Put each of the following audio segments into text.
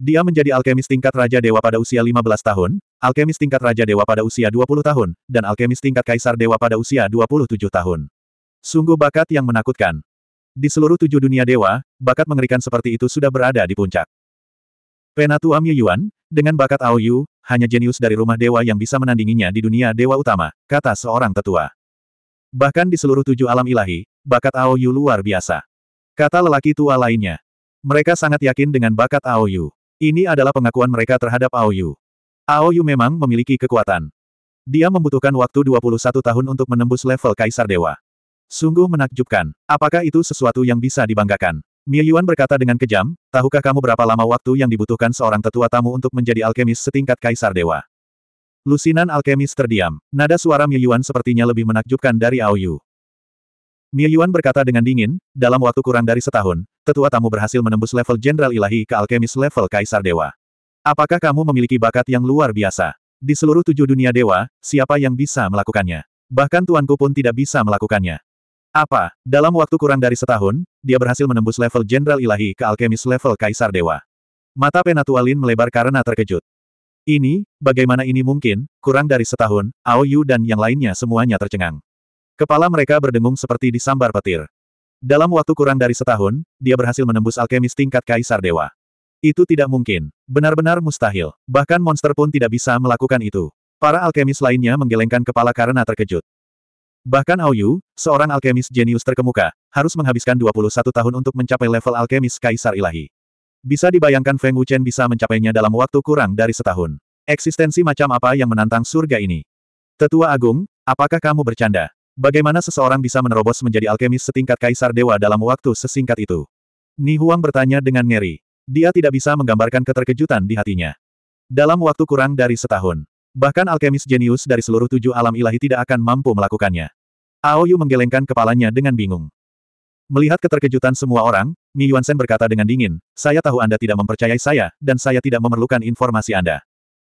Dia menjadi alkemis tingkat Raja Dewa pada usia 15 tahun, alkemis tingkat Raja Dewa pada usia 20 tahun, dan alkemis tingkat Kaisar Dewa pada usia 27 tahun. Sungguh bakat yang menakutkan. Di seluruh tujuh dunia dewa, bakat mengerikan seperti itu sudah berada di puncak. Penatua Yuan, dengan bakat Aoyu, hanya jenius dari rumah dewa yang bisa menandinginya di dunia dewa utama, kata seorang tetua. Bahkan di seluruh tujuh alam ilahi, bakat Aoyu luar biasa. Kata lelaki tua lainnya. Mereka sangat yakin dengan bakat Aoyu. Ini adalah pengakuan mereka terhadap Aoyu. Aoyu memang memiliki kekuatan. Dia membutuhkan waktu 21 tahun untuk menembus level Kaisar Dewa. Sungguh menakjubkan. Apakah itu sesuatu yang bisa dibanggakan? Mie Yuan berkata dengan kejam, tahukah kamu berapa lama waktu yang dibutuhkan seorang tetua tamu untuk menjadi alkemis setingkat Kaisar Dewa? Lusinan alkemis terdiam. Nada suara Mie Yuan sepertinya lebih menakjubkan dari Aoyu. Mie Yuan berkata dengan dingin, dalam waktu kurang dari setahun, tetua tamu berhasil menembus level Jenderal Ilahi ke alkemis level Kaisar Dewa. Apakah kamu memiliki bakat yang luar biasa? Di seluruh tujuh dunia dewa, siapa yang bisa melakukannya? Bahkan tuanku pun tidak bisa melakukannya. Apa? Dalam waktu kurang dari setahun, dia berhasil menembus level Jenderal Ilahi ke alkemis level Kaisar Dewa. Mata Penatualin melebar karena terkejut. Ini, bagaimana ini mungkin, kurang dari setahun, Ao Yu dan yang lainnya semuanya tercengang. Kepala mereka berdengung seperti disambar petir. Dalam waktu kurang dari setahun, dia berhasil menembus alkemis tingkat Kaisar Dewa. Itu tidak mungkin. Benar-benar mustahil. Bahkan monster pun tidak bisa melakukan itu. Para alkemis lainnya menggelengkan kepala karena terkejut. Bahkan Aoyu, seorang alkemis jenius terkemuka, harus menghabiskan 21 tahun untuk mencapai level alkemis Kaisar Ilahi. Bisa dibayangkan Feng Wuchen bisa mencapainya dalam waktu kurang dari setahun. Eksistensi macam apa yang menantang surga ini? Tetua Agung, apakah kamu bercanda? Bagaimana seseorang bisa menerobos menjadi alkemis setingkat kaisar dewa dalam waktu sesingkat itu? Ni Huang bertanya dengan ngeri. Dia tidak bisa menggambarkan keterkejutan di hatinya. Dalam waktu kurang dari setahun, bahkan alkemis jenius dari seluruh tujuh alam ilahi tidak akan mampu melakukannya. Aoyu menggelengkan kepalanya dengan bingung. Melihat keterkejutan semua orang, Mi Yuansen berkata dengan dingin, saya tahu Anda tidak mempercayai saya, dan saya tidak memerlukan informasi Anda.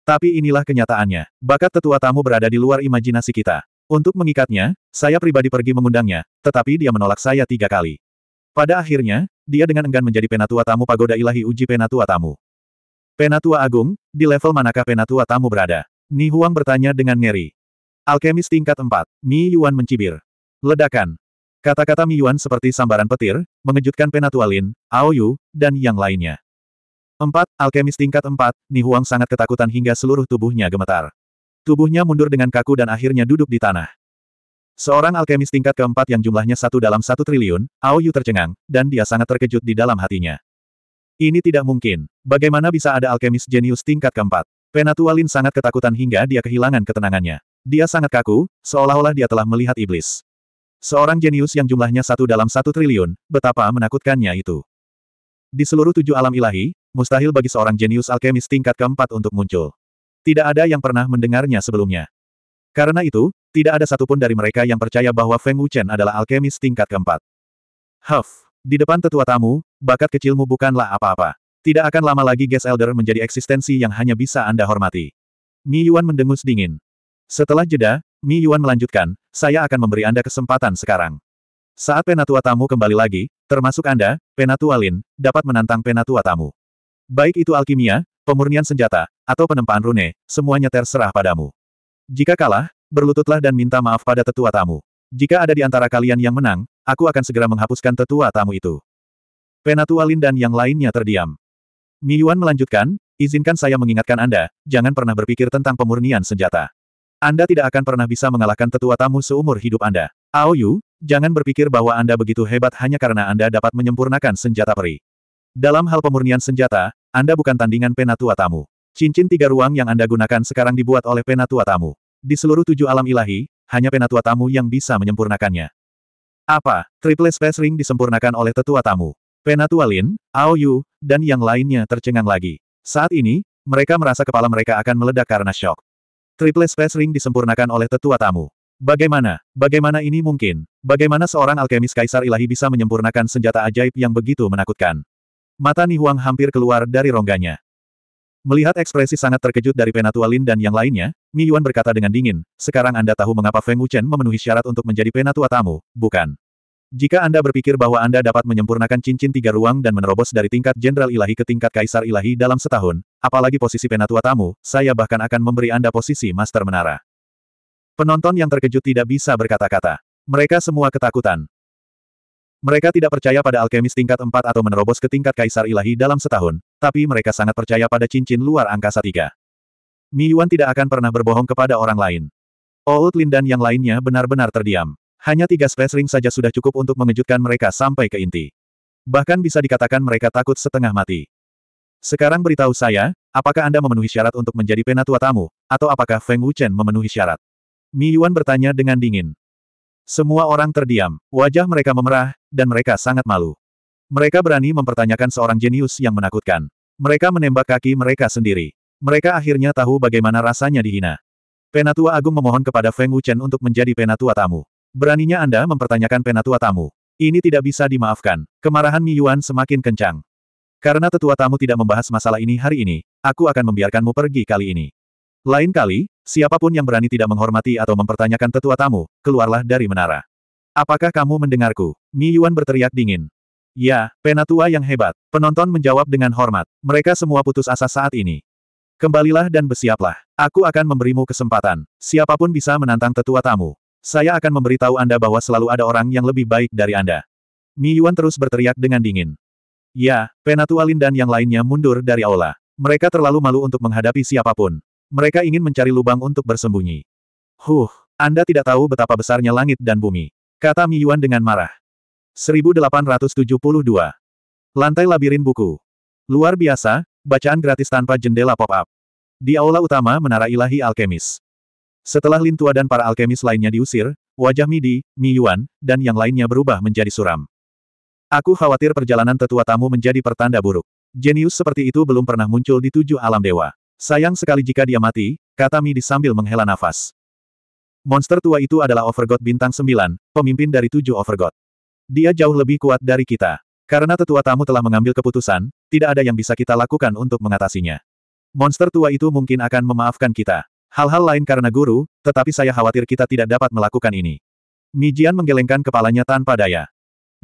Tapi inilah kenyataannya, bakat tetua tamu berada di luar imajinasi kita. Untuk mengikatnya, saya pribadi pergi mengundangnya, tetapi dia menolak saya tiga kali. Pada akhirnya, dia dengan enggan menjadi penatua tamu pagoda ilahi uji penatua tamu. Penatua agung, di level manakah penatua tamu berada? Ni Huang bertanya dengan ngeri. Alkemis tingkat 4, Mi Yuan mencibir. Ledakan. Kata-kata Mi Yuan seperti sambaran petir, mengejutkan penatua Lin, Yu, dan yang lainnya. 4. Alkemis tingkat 4, Ni Huang sangat ketakutan hingga seluruh tubuhnya gemetar. Tubuhnya mundur dengan kaku dan akhirnya duduk di tanah. Seorang alkemis tingkat keempat yang jumlahnya satu dalam satu triliun, Ao Yu tercengang, dan dia sangat terkejut di dalam hatinya. Ini tidak mungkin. Bagaimana bisa ada alkemis jenius tingkat keempat? Penatua Lin sangat ketakutan hingga dia kehilangan ketenangannya. Dia sangat kaku, seolah-olah dia telah melihat iblis. Seorang jenius yang jumlahnya satu dalam satu triliun, betapa menakutkannya itu. Di seluruh tujuh alam ilahi, mustahil bagi seorang jenius alkemis tingkat keempat untuk muncul. Tidak ada yang pernah mendengarnya sebelumnya. Karena itu, tidak ada satupun dari mereka yang percaya bahwa Feng Wuchen adalah alkemis tingkat keempat. Huff, di depan tetua tamu, bakat kecilmu bukanlah apa-apa. Tidak akan lama lagi Gas Elder menjadi eksistensi yang hanya bisa Anda hormati. Mi Yuan mendengus dingin. Setelah jeda, Mi Yuan melanjutkan, saya akan memberi Anda kesempatan sekarang. Saat penatua tamu kembali lagi, termasuk Anda, penatua Lin, dapat menantang penatua tamu. Baik itu alkimia, pemurnian senjata, atau penempaan rune, semuanya terserah padamu. Jika kalah, berlututlah dan minta maaf pada tetua tamu. Jika ada di antara kalian yang menang, aku akan segera menghapuskan tetua tamu itu. Penatua Lin dan yang lainnya terdiam. Mi Yuan melanjutkan, izinkan saya mengingatkan Anda, jangan pernah berpikir tentang pemurnian senjata. Anda tidak akan pernah bisa mengalahkan tetua tamu seumur hidup Anda. Aoyu, jangan berpikir bahwa Anda begitu hebat hanya karena Anda dapat menyempurnakan senjata peri. Dalam hal pemurnian senjata, anda bukan tandingan penatua tamu. Cincin tiga ruang yang Anda gunakan sekarang dibuat oleh penatua tamu. Di seluruh tujuh alam ilahi, hanya penatua tamu yang bisa menyempurnakannya. Apa? Triple Space Ring disempurnakan oleh tetua tamu. Penatua Lin, Ao Yu, dan yang lainnya tercengang lagi. Saat ini, mereka merasa kepala mereka akan meledak karena shock. Triple Space Ring disempurnakan oleh tetua tamu. Bagaimana? Bagaimana ini mungkin? Bagaimana seorang alkemis kaisar ilahi bisa menyempurnakan senjata ajaib yang begitu menakutkan? Mata Nihuang hampir keluar dari rongganya. Melihat ekspresi sangat terkejut dari Penatua Lin dan yang lainnya, Mi Yuan berkata dengan dingin, sekarang Anda tahu mengapa Feng Wuchen memenuhi syarat untuk menjadi Penatua tamu, bukan? Jika Anda berpikir bahwa Anda dapat menyempurnakan cincin tiga ruang dan menerobos dari tingkat Jenderal Ilahi ke tingkat Kaisar Ilahi dalam setahun, apalagi posisi Penatua tamu, saya bahkan akan memberi Anda posisi Master Menara. Penonton yang terkejut tidak bisa berkata-kata. Mereka semua ketakutan. Mereka tidak percaya pada alkemis tingkat 4 atau menerobos ke tingkat kaisar ilahi dalam setahun, tapi mereka sangat percaya pada cincin luar angkasa tiga. Mi Yuan tidak akan pernah berbohong kepada orang lain. Old oh, Lin dan yang lainnya benar-benar terdiam. Hanya tiga space ring saja sudah cukup untuk mengejutkan mereka sampai ke inti. Bahkan bisa dikatakan mereka takut setengah mati. Sekarang beritahu saya, apakah Anda memenuhi syarat untuk menjadi penatua tamu, atau apakah Feng Wuchen memenuhi syarat? Mi Yuan bertanya dengan dingin. Semua orang terdiam, wajah mereka memerah, dan mereka sangat malu. Mereka berani mempertanyakan seorang jenius yang menakutkan. Mereka menembak kaki mereka sendiri. Mereka akhirnya tahu bagaimana rasanya dihina. Penatua Agung memohon kepada Feng Wuchen untuk menjadi penatua tamu. Beraninya Anda mempertanyakan penatua tamu. Ini tidak bisa dimaafkan. Kemarahan Mi Yuan semakin kencang. Karena tetua tamu tidak membahas masalah ini hari ini, aku akan membiarkanmu pergi kali ini. Lain kali, siapapun yang berani tidak menghormati atau mempertanyakan tetua tamu, keluarlah dari menara. Apakah kamu mendengarku? Mi Yuan berteriak dingin. Ya, penatua yang hebat. Penonton menjawab dengan hormat. Mereka semua putus asa saat ini. Kembalilah dan bersiaplah. Aku akan memberimu kesempatan. Siapapun bisa menantang tetua tamu. Saya akan memberitahu Anda bahwa selalu ada orang yang lebih baik dari Anda. Mi Yuan terus berteriak dengan dingin. Ya, Penatua Lin dan yang lainnya mundur dari aula. Mereka terlalu malu untuk menghadapi siapapun. Mereka ingin mencari lubang untuk bersembunyi. Huh, Anda tidak tahu betapa besarnya langit dan bumi. Kata Mi Yuan dengan marah. 1872. Lantai labirin buku. Luar biasa, bacaan gratis tanpa jendela pop-up. Di aula utama Menara Ilahi Alkemis. Setelah Lin Tua dan para alkemis lainnya diusir, wajah Midi, Mi Yuan, dan yang lainnya berubah menjadi suram. Aku khawatir perjalanan tetua tamu menjadi pertanda buruk. Jenius seperti itu belum pernah muncul di tujuh alam dewa. Sayang sekali jika dia mati, kata Midi sambil menghela nafas. Monster tua itu adalah Overgod bintang 9, pemimpin dari tujuh Overgod. Dia jauh lebih kuat dari kita. Karena tetua tamu telah mengambil keputusan, tidak ada yang bisa kita lakukan untuk mengatasinya. Monster tua itu mungkin akan memaafkan kita. Hal-hal lain karena guru, tetapi saya khawatir kita tidak dapat melakukan ini. Mijian menggelengkan kepalanya tanpa daya.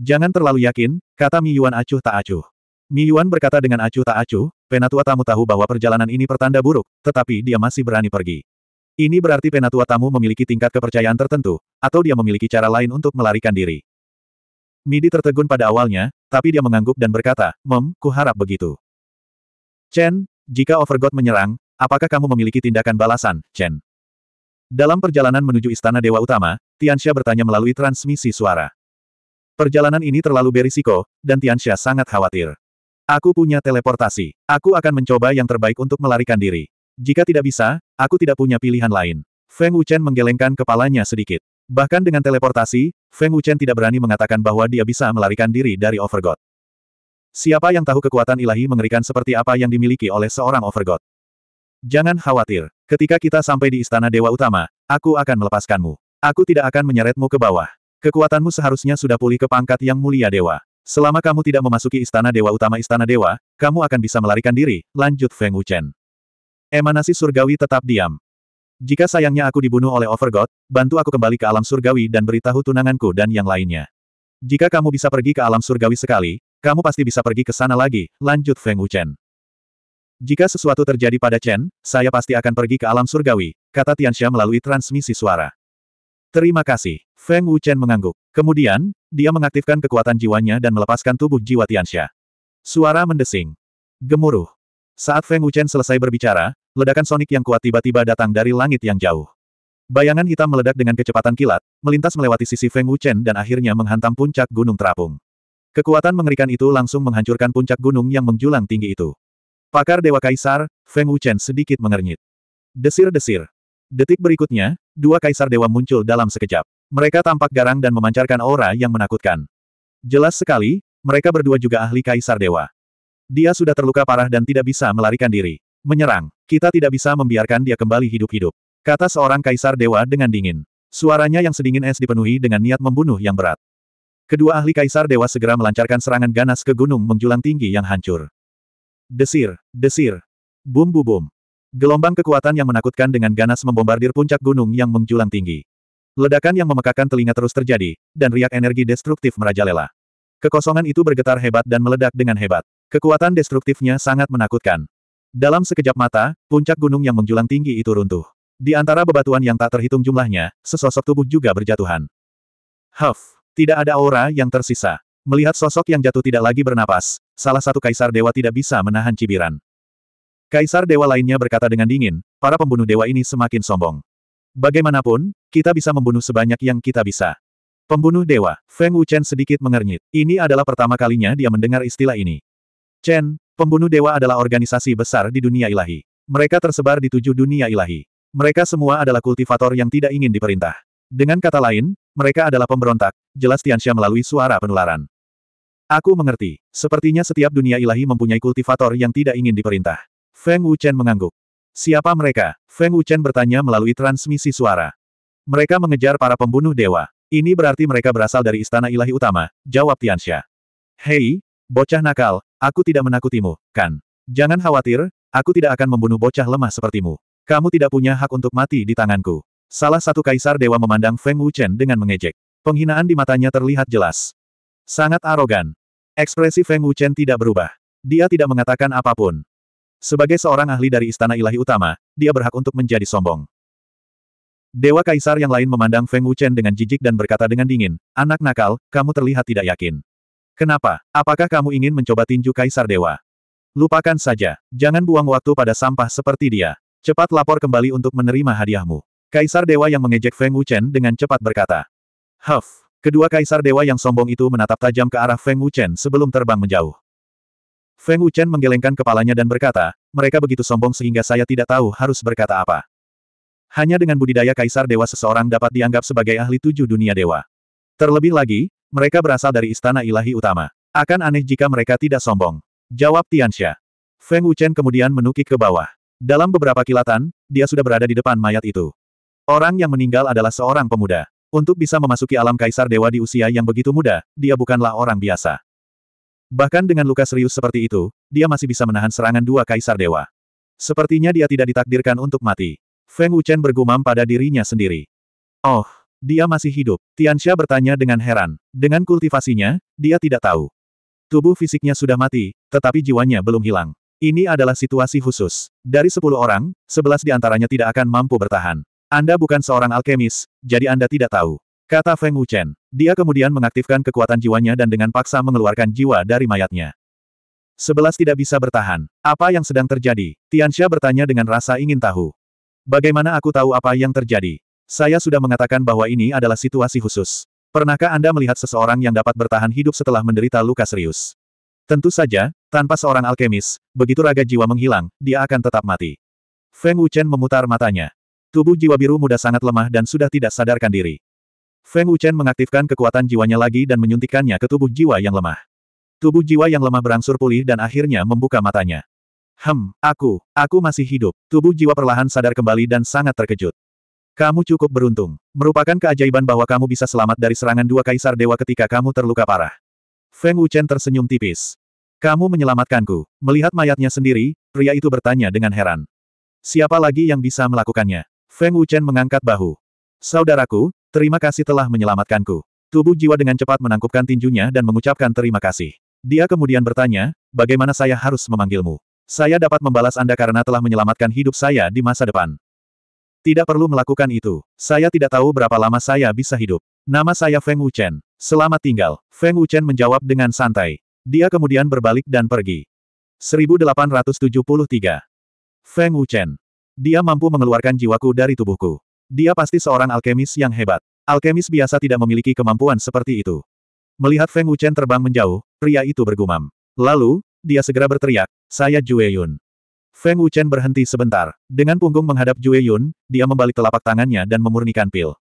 Jangan terlalu yakin, kata Mi Yuan acuh tak acuh. Mi Yuan berkata dengan acuh tak acuh, penatua tamu tahu bahwa perjalanan ini pertanda buruk, tetapi dia masih berani pergi. Ini berarti penatua tamu memiliki tingkat kepercayaan tertentu, atau dia memiliki cara lain untuk melarikan diri. Midi tertegun pada awalnya, tapi dia mengangguk dan berkata, Mem, ku harap begitu. Chen, jika Overgod menyerang, apakah kamu memiliki tindakan balasan, Chen? Dalam perjalanan menuju Istana Dewa Utama, Tianxia bertanya melalui transmisi suara. Perjalanan ini terlalu berisiko, dan Tianxia sangat khawatir. Aku punya teleportasi. Aku akan mencoba yang terbaik untuk melarikan diri. Jika tidak bisa, aku tidak punya pilihan lain. Feng Wuchen menggelengkan kepalanya sedikit. Bahkan dengan teleportasi, Feng Wuchen tidak berani mengatakan bahwa dia bisa melarikan diri dari Overgod. Siapa yang tahu kekuatan ilahi mengerikan seperti apa yang dimiliki oleh seorang Overgod? Jangan khawatir. Ketika kita sampai di Istana Dewa Utama, aku akan melepaskanmu. Aku tidak akan menyeretmu ke bawah. Kekuatanmu seharusnya sudah pulih ke pangkat yang mulia dewa. Selama kamu tidak memasuki istana dewa utama istana dewa, kamu akan bisa melarikan diri, lanjut Feng Wuchen. Emanasi surgawi tetap diam. Jika sayangnya aku dibunuh oleh Overgod, bantu aku kembali ke alam surgawi dan beritahu tunanganku dan yang lainnya. Jika kamu bisa pergi ke alam surgawi sekali, kamu pasti bisa pergi ke sana lagi, lanjut Feng Wuchen. Jika sesuatu terjadi pada Chen, saya pasti akan pergi ke alam surgawi, kata Tianxia melalui transmisi suara. Terima kasih. Feng Wuchen mengangguk. Kemudian, dia mengaktifkan kekuatan jiwanya dan melepaskan tubuh jiwa Tianxia. Suara mendesing. Gemuruh. Saat Feng Wuchen selesai berbicara, ledakan sonik yang kuat tiba-tiba datang dari langit yang jauh. Bayangan hitam meledak dengan kecepatan kilat, melintas melewati sisi Feng Wuchen dan akhirnya menghantam puncak gunung terapung. Kekuatan mengerikan itu langsung menghancurkan puncak gunung yang menjulang tinggi itu. Pakar Dewa Kaisar, Feng Wuchen sedikit mengernyit. Desir-desir. Detik berikutnya, dua kaisar dewa muncul dalam sekejap. Mereka tampak garang dan memancarkan aura yang menakutkan. Jelas sekali, mereka berdua juga ahli kaisar dewa. Dia sudah terluka parah dan tidak bisa melarikan diri. Menyerang, kita tidak bisa membiarkan dia kembali hidup-hidup. Kata seorang kaisar dewa dengan dingin. Suaranya yang sedingin es dipenuhi dengan niat membunuh yang berat. Kedua ahli kaisar dewa segera melancarkan serangan ganas ke gunung menjulang tinggi yang hancur. Desir, desir, bum bum. Gelombang kekuatan yang menakutkan dengan ganas membombardir puncak gunung yang menjulang tinggi. Ledakan yang memekakan telinga terus terjadi, dan riak energi destruktif merajalela. Kekosongan itu bergetar hebat dan meledak dengan hebat. Kekuatan destruktifnya sangat menakutkan. Dalam sekejap mata, puncak gunung yang menjulang tinggi itu runtuh. Di antara bebatuan yang tak terhitung jumlahnya, sesosok tubuh juga berjatuhan. Huff, tidak ada aura yang tersisa. Melihat sosok yang jatuh tidak lagi bernapas, salah satu kaisar dewa tidak bisa menahan cibiran. Kaisar dewa lainnya berkata dengan dingin, para pembunuh dewa ini semakin sombong. Bagaimanapun, kita bisa membunuh sebanyak yang kita bisa. Pembunuh dewa, Feng Wuchen sedikit mengernyit. Ini adalah pertama kalinya dia mendengar istilah ini. Chen, pembunuh dewa adalah organisasi besar di dunia ilahi. Mereka tersebar di tujuh dunia ilahi. Mereka semua adalah kultivator yang tidak ingin diperintah. Dengan kata lain, mereka adalah pemberontak, jelas Tianxia melalui suara penularan. Aku mengerti, sepertinya setiap dunia ilahi mempunyai kultivator yang tidak ingin diperintah. Feng Wuchen mengangguk. Siapa mereka? Feng Wuchen bertanya melalui transmisi suara. Mereka mengejar para pembunuh dewa. Ini berarti mereka berasal dari istana ilahi utama, jawab Tiansha. Hei, bocah nakal, aku tidak menakutimu, kan? Jangan khawatir, aku tidak akan membunuh bocah lemah sepertimu. Kamu tidak punya hak untuk mati di tanganku. Salah satu kaisar dewa memandang Feng Wuchen dengan mengejek. Penghinaan di matanya terlihat jelas. Sangat arogan. Ekspresi Feng Wuchen tidak berubah. Dia tidak mengatakan apapun. Sebagai seorang ahli dari Istana Ilahi Utama, dia berhak untuk menjadi sombong. Dewa Kaisar yang lain memandang Feng Wuchen dengan jijik dan berkata dengan dingin, Anak nakal, kamu terlihat tidak yakin. Kenapa? Apakah kamu ingin mencoba tinju Kaisar Dewa? Lupakan saja. Jangan buang waktu pada sampah seperti dia. Cepat lapor kembali untuk menerima hadiahmu. Kaisar Dewa yang mengejek Feng Wuchen dengan cepat berkata. Huff. Kedua Kaisar Dewa yang sombong itu menatap tajam ke arah Feng Wuchen sebelum terbang menjauh. Feng Wuchen menggelengkan kepalanya dan berkata, mereka begitu sombong sehingga saya tidak tahu harus berkata apa. Hanya dengan budidaya kaisar dewa seseorang dapat dianggap sebagai ahli tujuh dunia dewa. Terlebih lagi, mereka berasal dari istana ilahi utama. Akan aneh jika mereka tidak sombong. Jawab Tianxia. Feng Wuchen kemudian menukik ke bawah. Dalam beberapa kilatan, dia sudah berada di depan mayat itu. Orang yang meninggal adalah seorang pemuda. Untuk bisa memasuki alam kaisar dewa di usia yang begitu muda, dia bukanlah orang biasa. Bahkan dengan luka serius seperti itu, dia masih bisa menahan serangan dua kaisar dewa. Sepertinya dia tidak ditakdirkan untuk mati. Feng Wuchen bergumam pada dirinya sendiri. Oh, dia masih hidup. Tianxia bertanya dengan heran. Dengan kultivasinya, dia tidak tahu. Tubuh fisiknya sudah mati, tetapi jiwanya belum hilang. Ini adalah situasi khusus. Dari sepuluh orang, sebelas di antaranya tidak akan mampu bertahan. Anda bukan seorang alkemis, jadi Anda tidak tahu. Kata Feng Wuchen. Dia kemudian mengaktifkan kekuatan jiwanya dan dengan paksa mengeluarkan jiwa dari mayatnya. Sebelas tidak bisa bertahan. Apa yang sedang terjadi? Xia bertanya dengan rasa ingin tahu. Bagaimana aku tahu apa yang terjadi? Saya sudah mengatakan bahwa ini adalah situasi khusus. Pernahkah Anda melihat seseorang yang dapat bertahan hidup setelah menderita luka serius? Tentu saja, tanpa seorang alkemis, begitu raga jiwa menghilang, dia akan tetap mati. Feng Wuchen memutar matanya. Tubuh jiwa biru muda sangat lemah dan sudah tidak sadarkan diri. Feng Wuchen mengaktifkan kekuatan jiwanya lagi dan menyuntikannya ke tubuh jiwa yang lemah. Tubuh jiwa yang lemah berangsur pulih dan akhirnya membuka matanya. Hem, aku, aku masih hidup. Tubuh jiwa perlahan sadar kembali dan sangat terkejut. Kamu cukup beruntung. Merupakan keajaiban bahwa kamu bisa selamat dari serangan dua kaisar dewa ketika kamu terluka parah. Feng Wuchen tersenyum tipis. Kamu menyelamatkanku. Melihat mayatnya sendiri, pria itu bertanya dengan heran. Siapa lagi yang bisa melakukannya? Feng Wuchen mengangkat bahu. Saudaraku, Terima kasih telah menyelamatkanku. Tubuh jiwa dengan cepat menangkupkan tinjunya dan mengucapkan terima kasih. Dia kemudian bertanya, bagaimana saya harus memanggilmu? Saya dapat membalas Anda karena telah menyelamatkan hidup saya di masa depan. Tidak perlu melakukan itu. Saya tidak tahu berapa lama saya bisa hidup. Nama saya Feng Wuchen. Selamat tinggal. Feng Wuchen menjawab dengan santai. Dia kemudian berbalik dan pergi. 1873. Feng Wuchen. Dia mampu mengeluarkan jiwaku dari tubuhku. Dia pasti seorang alkemis yang hebat. Alkemis biasa tidak memiliki kemampuan seperti itu. Melihat Feng Wuchen terbang menjauh, pria itu bergumam. Lalu, dia segera berteriak, saya Jue Yun. Feng Wuchen berhenti sebentar. Dengan punggung menghadap Jue Yun, dia membalik telapak tangannya dan memurnikan pil.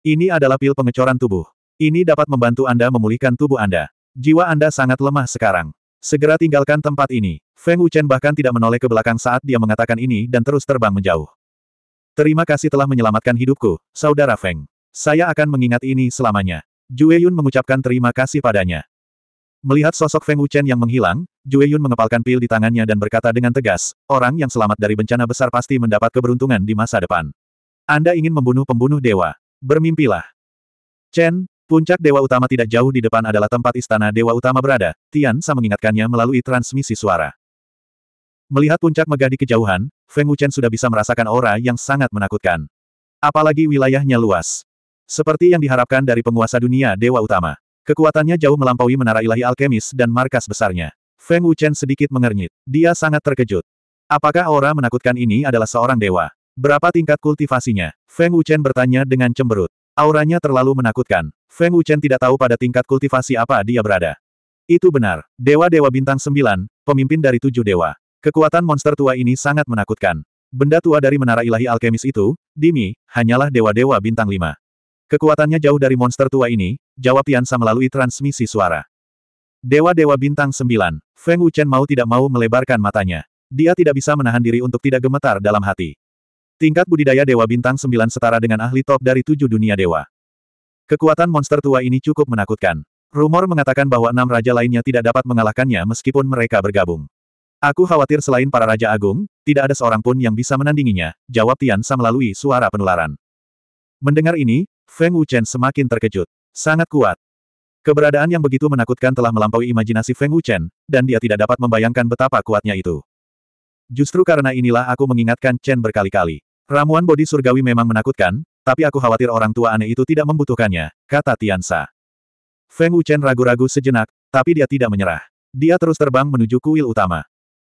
Ini adalah pil pengecoran tubuh. Ini dapat membantu Anda memulihkan tubuh Anda. Jiwa Anda sangat lemah sekarang. Segera tinggalkan tempat ini. Feng Wuchen bahkan tidak menoleh ke belakang saat dia mengatakan ini dan terus terbang menjauh. Terima kasih telah menyelamatkan hidupku, Saudara Feng. Saya akan mengingat ini selamanya. Jue Yun mengucapkan terima kasih padanya. Melihat sosok Feng Wuchen yang menghilang, Jue Yun mengepalkan pil di tangannya dan berkata dengan tegas, orang yang selamat dari bencana besar pasti mendapat keberuntungan di masa depan. Anda ingin membunuh pembunuh dewa. Bermimpilah. Chen, puncak dewa utama tidak jauh di depan adalah tempat istana dewa utama berada, Tian Sa mengingatkannya melalui transmisi suara. Melihat puncak megah di kejauhan, Feng Wuchen sudah bisa merasakan aura yang sangat menakutkan. Apalagi wilayahnya luas. Seperti yang diharapkan dari penguasa dunia Dewa Utama. Kekuatannya jauh melampaui menara ilahi alkemis dan markas besarnya. Feng Wuchen sedikit mengernyit. Dia sangat terkejut. Apakah aura menakutkan ini adalah seorang dewa? Berapa tingkat kultivasinya? Feng Wuchen bertanya dengan cemberut. Auranya terlalu menakutkan. Feng Wuchen tidak tahu pada tingkat kultivasi apa dia berada. Itu benar. Dewa-dewa bintang sembilan, pemimpin dari tujuh dewa. Kekuatan monster tua ini sangat menakutkan. Benda tua dari menara ilahi alkemis itu, Dimi, hanyalah dewa-dewa bintang lima. Kekuatannya jauh dari monster tua ini, jawab Tiansa melalui transmisi suara. Dewa-dewa bintang sembilan, Feng Wuchen mau tidak mau melebarkan matanya. Dia tidak bisa menahan diri untuk tidak gemetar dalam hati. Tingkat budidaya dewa bintang sembilan setara dengan ahli top dari tujuh dunia dewa. Kekuatan monster tua ini cukup menakutkan. Rumor mengatakan bahwa enam raja lainnya tidak dapat mengalahkannya meskipun mereka bergabung. Aku khawatir selain para Raja Agung, tidak ada seorang pun yang bisa menandinginya, jawab Tian Sa melalui suara penularan. Mendengar ini, Feng Wuchen semakin terkejut. Sangat kuat. Keberadaan yang begitu menakutkan telah melampaui imajinasi Feng Wuchen, dan dia tidak dapat membayangkan betapa kuatnya itu. Justru karena inilah aku mengingatkan Chen berkali-kali. Ramuan bodi surgawi memang menakutkan, tapi aku khawatir orang tua aneh itu tidak membutuhkannya, kata Tian Sa. Feng Wuchen ragu-ragu sejenak, tapi dia tidak menyerah. Dia terus terbang menuju kuil utama.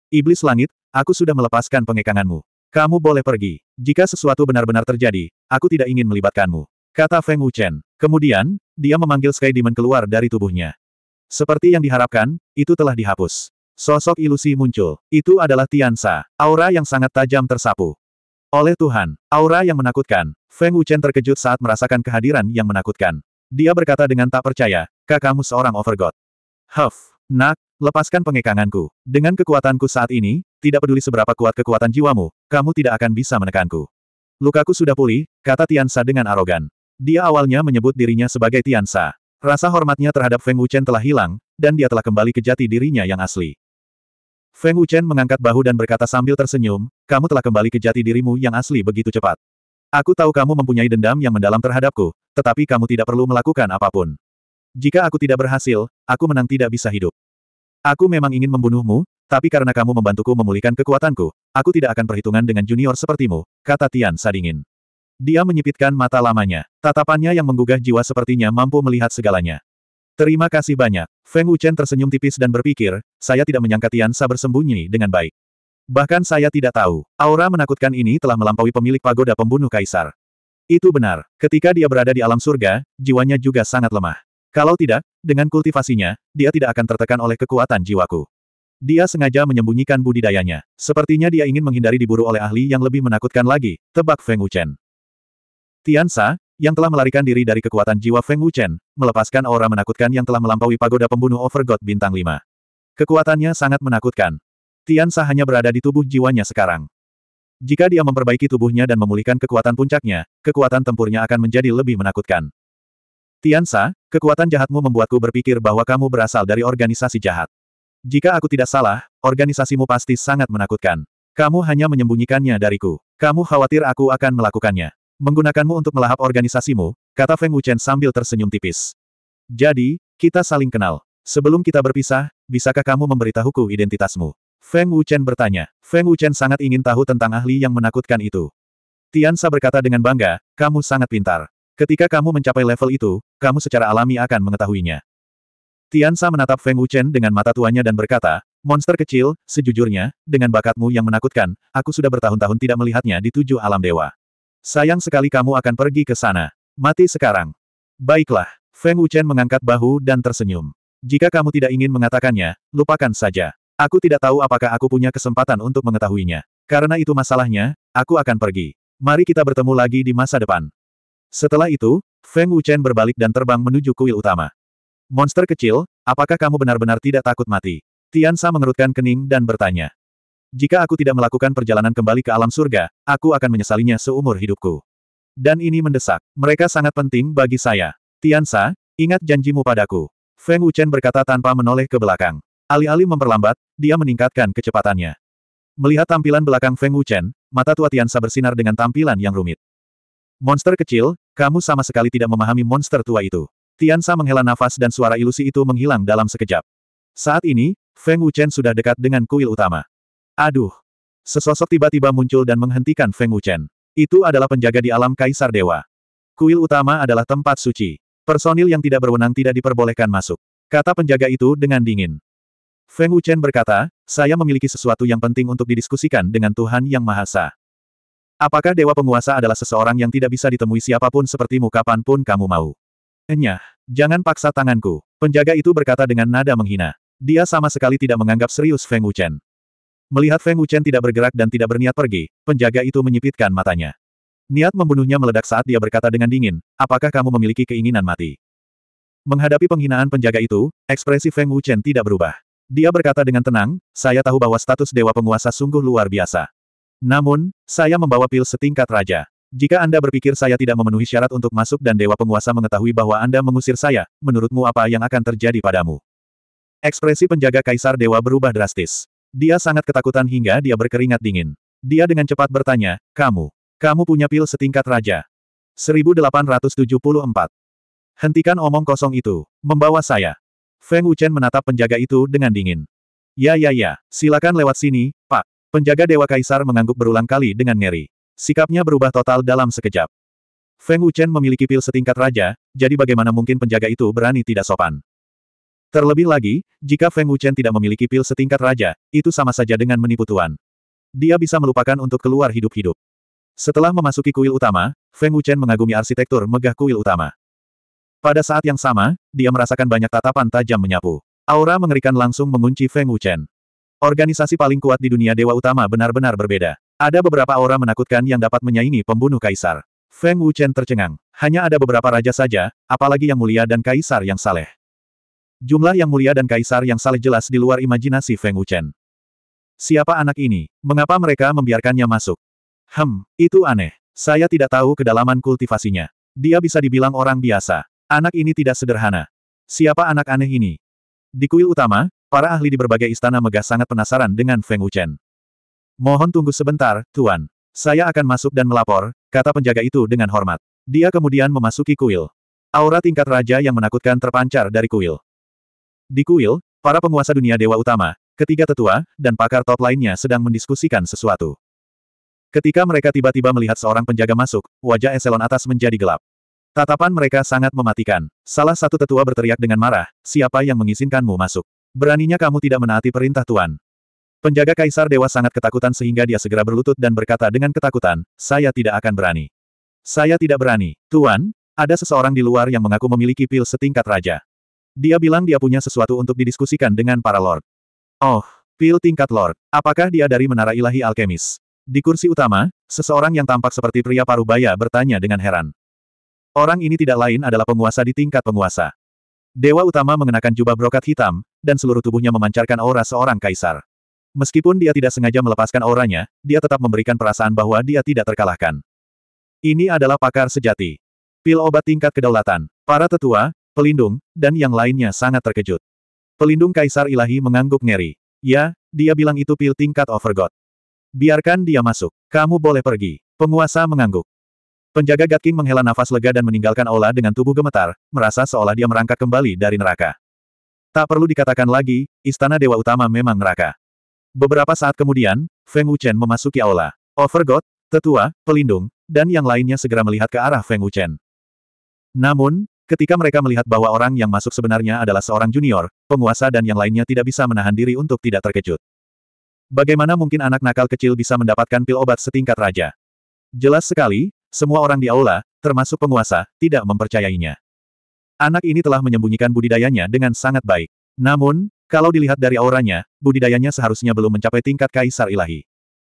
Iblis langit, aku sudah melepaskan pengekanganmu. Kamu boleh pergi. Jika sesuatu benar-benar terjadi, aku tidak ingin melibatkanmu. Kata Feng Wuchen. Kemudian, dia memanggil Sky Demon keluar dari tubuhnya. Seperti yang diharapkan, itu telah dihapus. Sosok ilusi muncul. Itu adalah Tian Sa. aura yang sangat tajam tersapu. Oleh Tuhan, aura yang menakutkan. Feng Wuchen terkejut saat merasakan kehadiran yang menakutkan. Dia berkata dengan tak percaya, kakakmu seorang overgod. Huff, nak, Lepaskan pengekanganku. Dengan kekuatanku saat ini, tidak peduli seberapa kuat kekuatan jiwamu, kamu tidak akan bisa menekanku. Lukaku sudah pulih, kata Tiansa dengan arogan. Dia awalnya menyebut dirinya sebagai Tiansa. Rasa hormatnya terhadap Feng Wuchen telah hilang, dan dia telah kembali ke jati dirinya yang asli. Feng Wuchen mengangkat bahu dan berkata sambil tersenyum, kamu telah kembali ke jati dirimu yang asli begitu cepat. Aku tahu kamu mempunyai dendam yang mendalam terhadapku, tetapi kamu tidak perlu melakukan apapun. Jika aku tidak berhasil, aku menang tidak bisa hidup. Aku memang ingin membunuhmu, tapi karena kamu membantuku memulihkan kekuatanku, aku tidak akan perhitungan dengan junior sepertimu, kata Tian Sadingin. Dia menyipitkan mata lamanya. Tatapannya yang menggugah jiwa sepertinya mampu melihat segalanya. Terima kasih banyak. Feng Wuchen tersenyum tipis dan berpikir, saya tidak menyangka Tian Sa bersembunyi dengan baik. Bahkan saya tidak tahu, aura menakutkan ini telah melampaui pemilik pagoda pembunuh kaisar. Itu benar, ketika dia berada di alam surga, jiwanya juga sangat lemah. Kalau tidak, dengan kultivasinya, dia tidak akan tertekan oleh kekuatan jiwaku. Dia sengaja menyembunyikan budidayanya. Sepertinya dia ingin menghindari diburu oleh ahli yang lebih menakutkan lagi, tebak Feng Wuchen. Tiansa, yang telah melarikan diri dari kekuatan jiwa Feng Wuchen, melepaskan aura menakutkan yang telah melampaui pagoda pembunuh Overgod Bintang 5. Kekuatannya sangat menakutkan. Tian Tiansa hanya berada di tubuh jiwanya sekarang. Jika dia memperbaiki tubuhnya dan memulihkan kekuatan puncaknya, kekuatan tempurnya akan menjadi lebih menakutkan. Tiansa, kekuatan jahatmu membuatku berpikir bahwa kamu berasal dari organisasi jahat. Jika aku tidak salah, organisasimu pasti sangat menakutkan. Kamu hanya menyembunyikannya dariku. Kamu khawatir aku akan melakukannya. Menggunakanmu untuk melahap organisasimu, kata Feng Wuchen sambil tersenyum tipis. Jadi, kita saling kenal. Sebelum kita berpisah, bisakah kamu memberitahuku identitasmu? Feng Wuchen bertanya. Feng Wuchen sangat ingin tahu tentang ahli yang menakutkan itu. Tiansa berkata dengan bangga, kamu sangat pintar. Ketika kamu mencapai level itu, kamu secara alami akan mengetahuinya. Tiansa menatap Feng Wuchen dengan mata tuanya dan berkata, Monster kecil, sejujurnya, dengan bakatmu yang menakutkan, aku sudah bertahun-tahun tidak melihatnya di tujuh alam dewa. Sayang sekali kamu akan pergi ke sana. Mati sekarang. Baiklah. Feng Wuchen mengangkat bahu dan tersenyum. Jika kamu tidak ingin mengatakannya, lupakan saja. Aku tidak tahu apakah aku punya kesempatan untuk mengetahuinya. Karena itu masalahnya, aku akan pergi. Mari kita bertemu lagi di masa depan. Setelah itu, Feng Wuchen berbalik dan terbang menuju kuil utama. Monster kecil, apakah kamu benar-benar tidak takut mati? Tian Sa mengerutkan kening dan bertanya. Jika aku tidak melakukan perjalanan kembali ke alam surga, aku akan menyesalinya seumur hidupku. Dan ini mendesak. Mereka sangat penting bagi saya. Tian Sa, ingat janjimu padaku. Feng Wuchen berkata tanpa menoleh ke belakang. Alih-alih memperlambat, dia meningkatkan kecepatannya. Melihat tampilan belakang Feng Wuchen, mata tua Tian Sa bersinar dengan tampilan yang rumit. Monster kecil, kamu sama sekali tidak memahami monster tua itu. Tiansa menghela nafas dan suara ilusi itu menghilang dalam sekejap. Saat ini, Feng Wuchen sudah dekat dengan kuil utama. Aduh! Sesosok tiba-tiba muncul dan menghentikan Feng Wuchen. Itu adalah penjaga di alam Kaisar Dewa. Kuil utama adalah tempat suci. Personil yang tidak berwenang tidak diperbolehkan masuk. Kata penjaga itu dengan dingin. Feng Wuchen berkata, saya memiliki sesuatu yang penting untuk didiskusikan dengan Tuhan Yang Maha Esa. Apakah Dewa Penguasa adalah seseorang yang tidak bisa ditemui siapapun sepertimu pun kamu mau? Enyah, jangan paksa tanganku. Penjaga itu berkata dengan nada menghina. Dia sama sekali tidak menganggap serius Feng Wuchen. Melihat Feng Wuchen tidak bergerak dan tidak berniat pergi, penjaga itu menyipitkan matanya. Niat membunuhnya meledak saat dia berkata dengan dingin, apakah kamu memiliki keinginan mati? Menghadapi penghinaan penjaga itu, ekspresi Feng Wuchen tidak berubah. Dia berkata dengan tenang, saya tahu bahwa status Dewa Penguasa sungguh luar biasa. Namun, saya membawa pil setingkat raja. Jika Anda berpikir saya tidak memenuhi syarat untuk masuk dan Dewa Penguasa mengetahui bahwa Anda mengusir saya, menurutmu apa yang akan terjadi padamu? Ekspresi penjaga Kaisar Dewa berubah drastis. Dia sangat ketakutan hingga dia berkeringat dingin. Dia dengan cepat bertanya, kamu, kamu punya pil setingkat raja. 1874. Hentikan omong kosong itu, membawa saya. Feng Wuchen menatap penjaga itu dengan dingin. Ya ya ya, silakan lewat sini, Penjaga Dewa Kaisar mengangguk berulang kali dengan ngeri. Sikapnya berubah total dalam sekejap. Feng Wuchen memiliki pil setingkat raja, jadi bagaimana mungkin penjaga itu berani tidak sopan. Terlebih lagi, jika Feng Wuchen tidak memiliki pil setingkat raja, itu sama saja dengan menipu tuan. Dia bisa melupakan untuk keluar hidup-hidup. Setelah memasuki kuil utama, Feng Wuchen mengagumi arsitektur megah kuil utama. Pada saat yang sama, dia merasakan banyak tatapan tajam menyapu. Aura mengerikan langsung mengunci Feng Wuchen. Organisasi paling kuat di dunia dewa utama benar-benar berbeda. Ada beberapa aura menakutkan yang dapat menyaingi pembunuh kaisar. Feng Wuchen tercengang. Hanya ada beberapa raja saja, apalagi yang mulia dan kaisar yang saleh. Jumlah yang mulia dan kaisar yang saleh jelas di luar imajinasi Feng Wuchen. Siapa anak ini? Mengapa mereka membiarkannya masuk? Hem, itu aneh. Saya tidak tahu kedalaman kultivasinya. Dia bisa dibilang orang biasa. Anak ini tidak sederhana. Siapa anak aneh ini? Di kuil utama, Para ahli di berbagai istana megah sangat penasaran dengan Feng Wuchen. Mohon tunggu sebentar, Tuan. Saya akan masuk dan melapor, kata penjaga itu dengan hormat. Dia kemudian memasuki kuil. Aura tingkat raja yang menakutkan terpancar dari kuil. Di kuil, para penguasa dunia dewa utama, ketiga tetua, dan pakar top lainnya sedang mendiskusikan sesuatu. Ketika mereka tiba-tiba melihat seorang penjaga masuk, wajah eselon atas menjadi gelap. Tatapan mereka sangat mematikan. Salah satu tetua berteriak dengan marah, siapa yang mengizinkanmu masuk? Beraninya kamu tidak menaati perintah Tuan. Penjaga Kaisar Dewa sangat ketakutan sehingga dia segera berlutut dan berkata dengan ketakutan, saya tidak akan berani. Saya tidak berani. Tuan, ada seseorang di luar yang mengaku memiliki pil setingkat raja. Dia bilang dia punya sesuatu untuk didiskusikan dengan para lord. Oh, pil tingkat lord. Apakah dia dari Menara Ilahi Alkemis? Di kursi utama, seseorang yang tampak seperti pria parubaya bertanya dengan heran. Orang ini tidak lain adalah penguasa di tingkat penguasa. Dewa utama mengenakan jubah brokat hitam, dan seluruh tubuhnya memancarkan aura seorang kaisar. Meskipun dia tidak sengaja melepaskan auranya, dia tetap memberikan perasaan bahwa dia tidak terkalahkan. Ini adalah pakar sejati. Pil obat tingkat kedaulatan, para tetua, pelindung, dan yang lainnya sangat terkejut. Pelindung Kaisar Ilahi mengangguk ngeri. Ya, dia bilang itu pil tingkat Overgod. Biarkan dia masuk, kamu boleh pergi. Penguasa mengangguk. Penjaga Gat King menghela nafas lega dan meninggalkan aula dengan tubuh gemetar, merasa seolah dia merangkak kembali dari neraka. Tak perlu dikatakan lagi, istana dewa utama memang neraka. Beberapa saat kemudian, Feng Wuchen memasuki aula. Overgod, tetua, pelindung, dan yang lainnya segera melihat ke arah Feng Wuchen. Namun, ketika mereka melihat bahwa orang yang masuk sebenarnya adalah seorang junior, penguasa dan yang lainnya tidak bisa menahan diri untuk tidak terkejut. Bagaimana mungkin anak nakal kecil bisa mendapatkan pil obat setingkat raja? Jelas sekali, semua orang di aula, termasuk penguasa, tidak mempercayainya. Anak ini telah menyembunyikan budidayanya dengan sangat baik. Namun, kalau dilihat dari auranya, budidayanya seharusnya belum mencapai tingkat kaisar ilahi.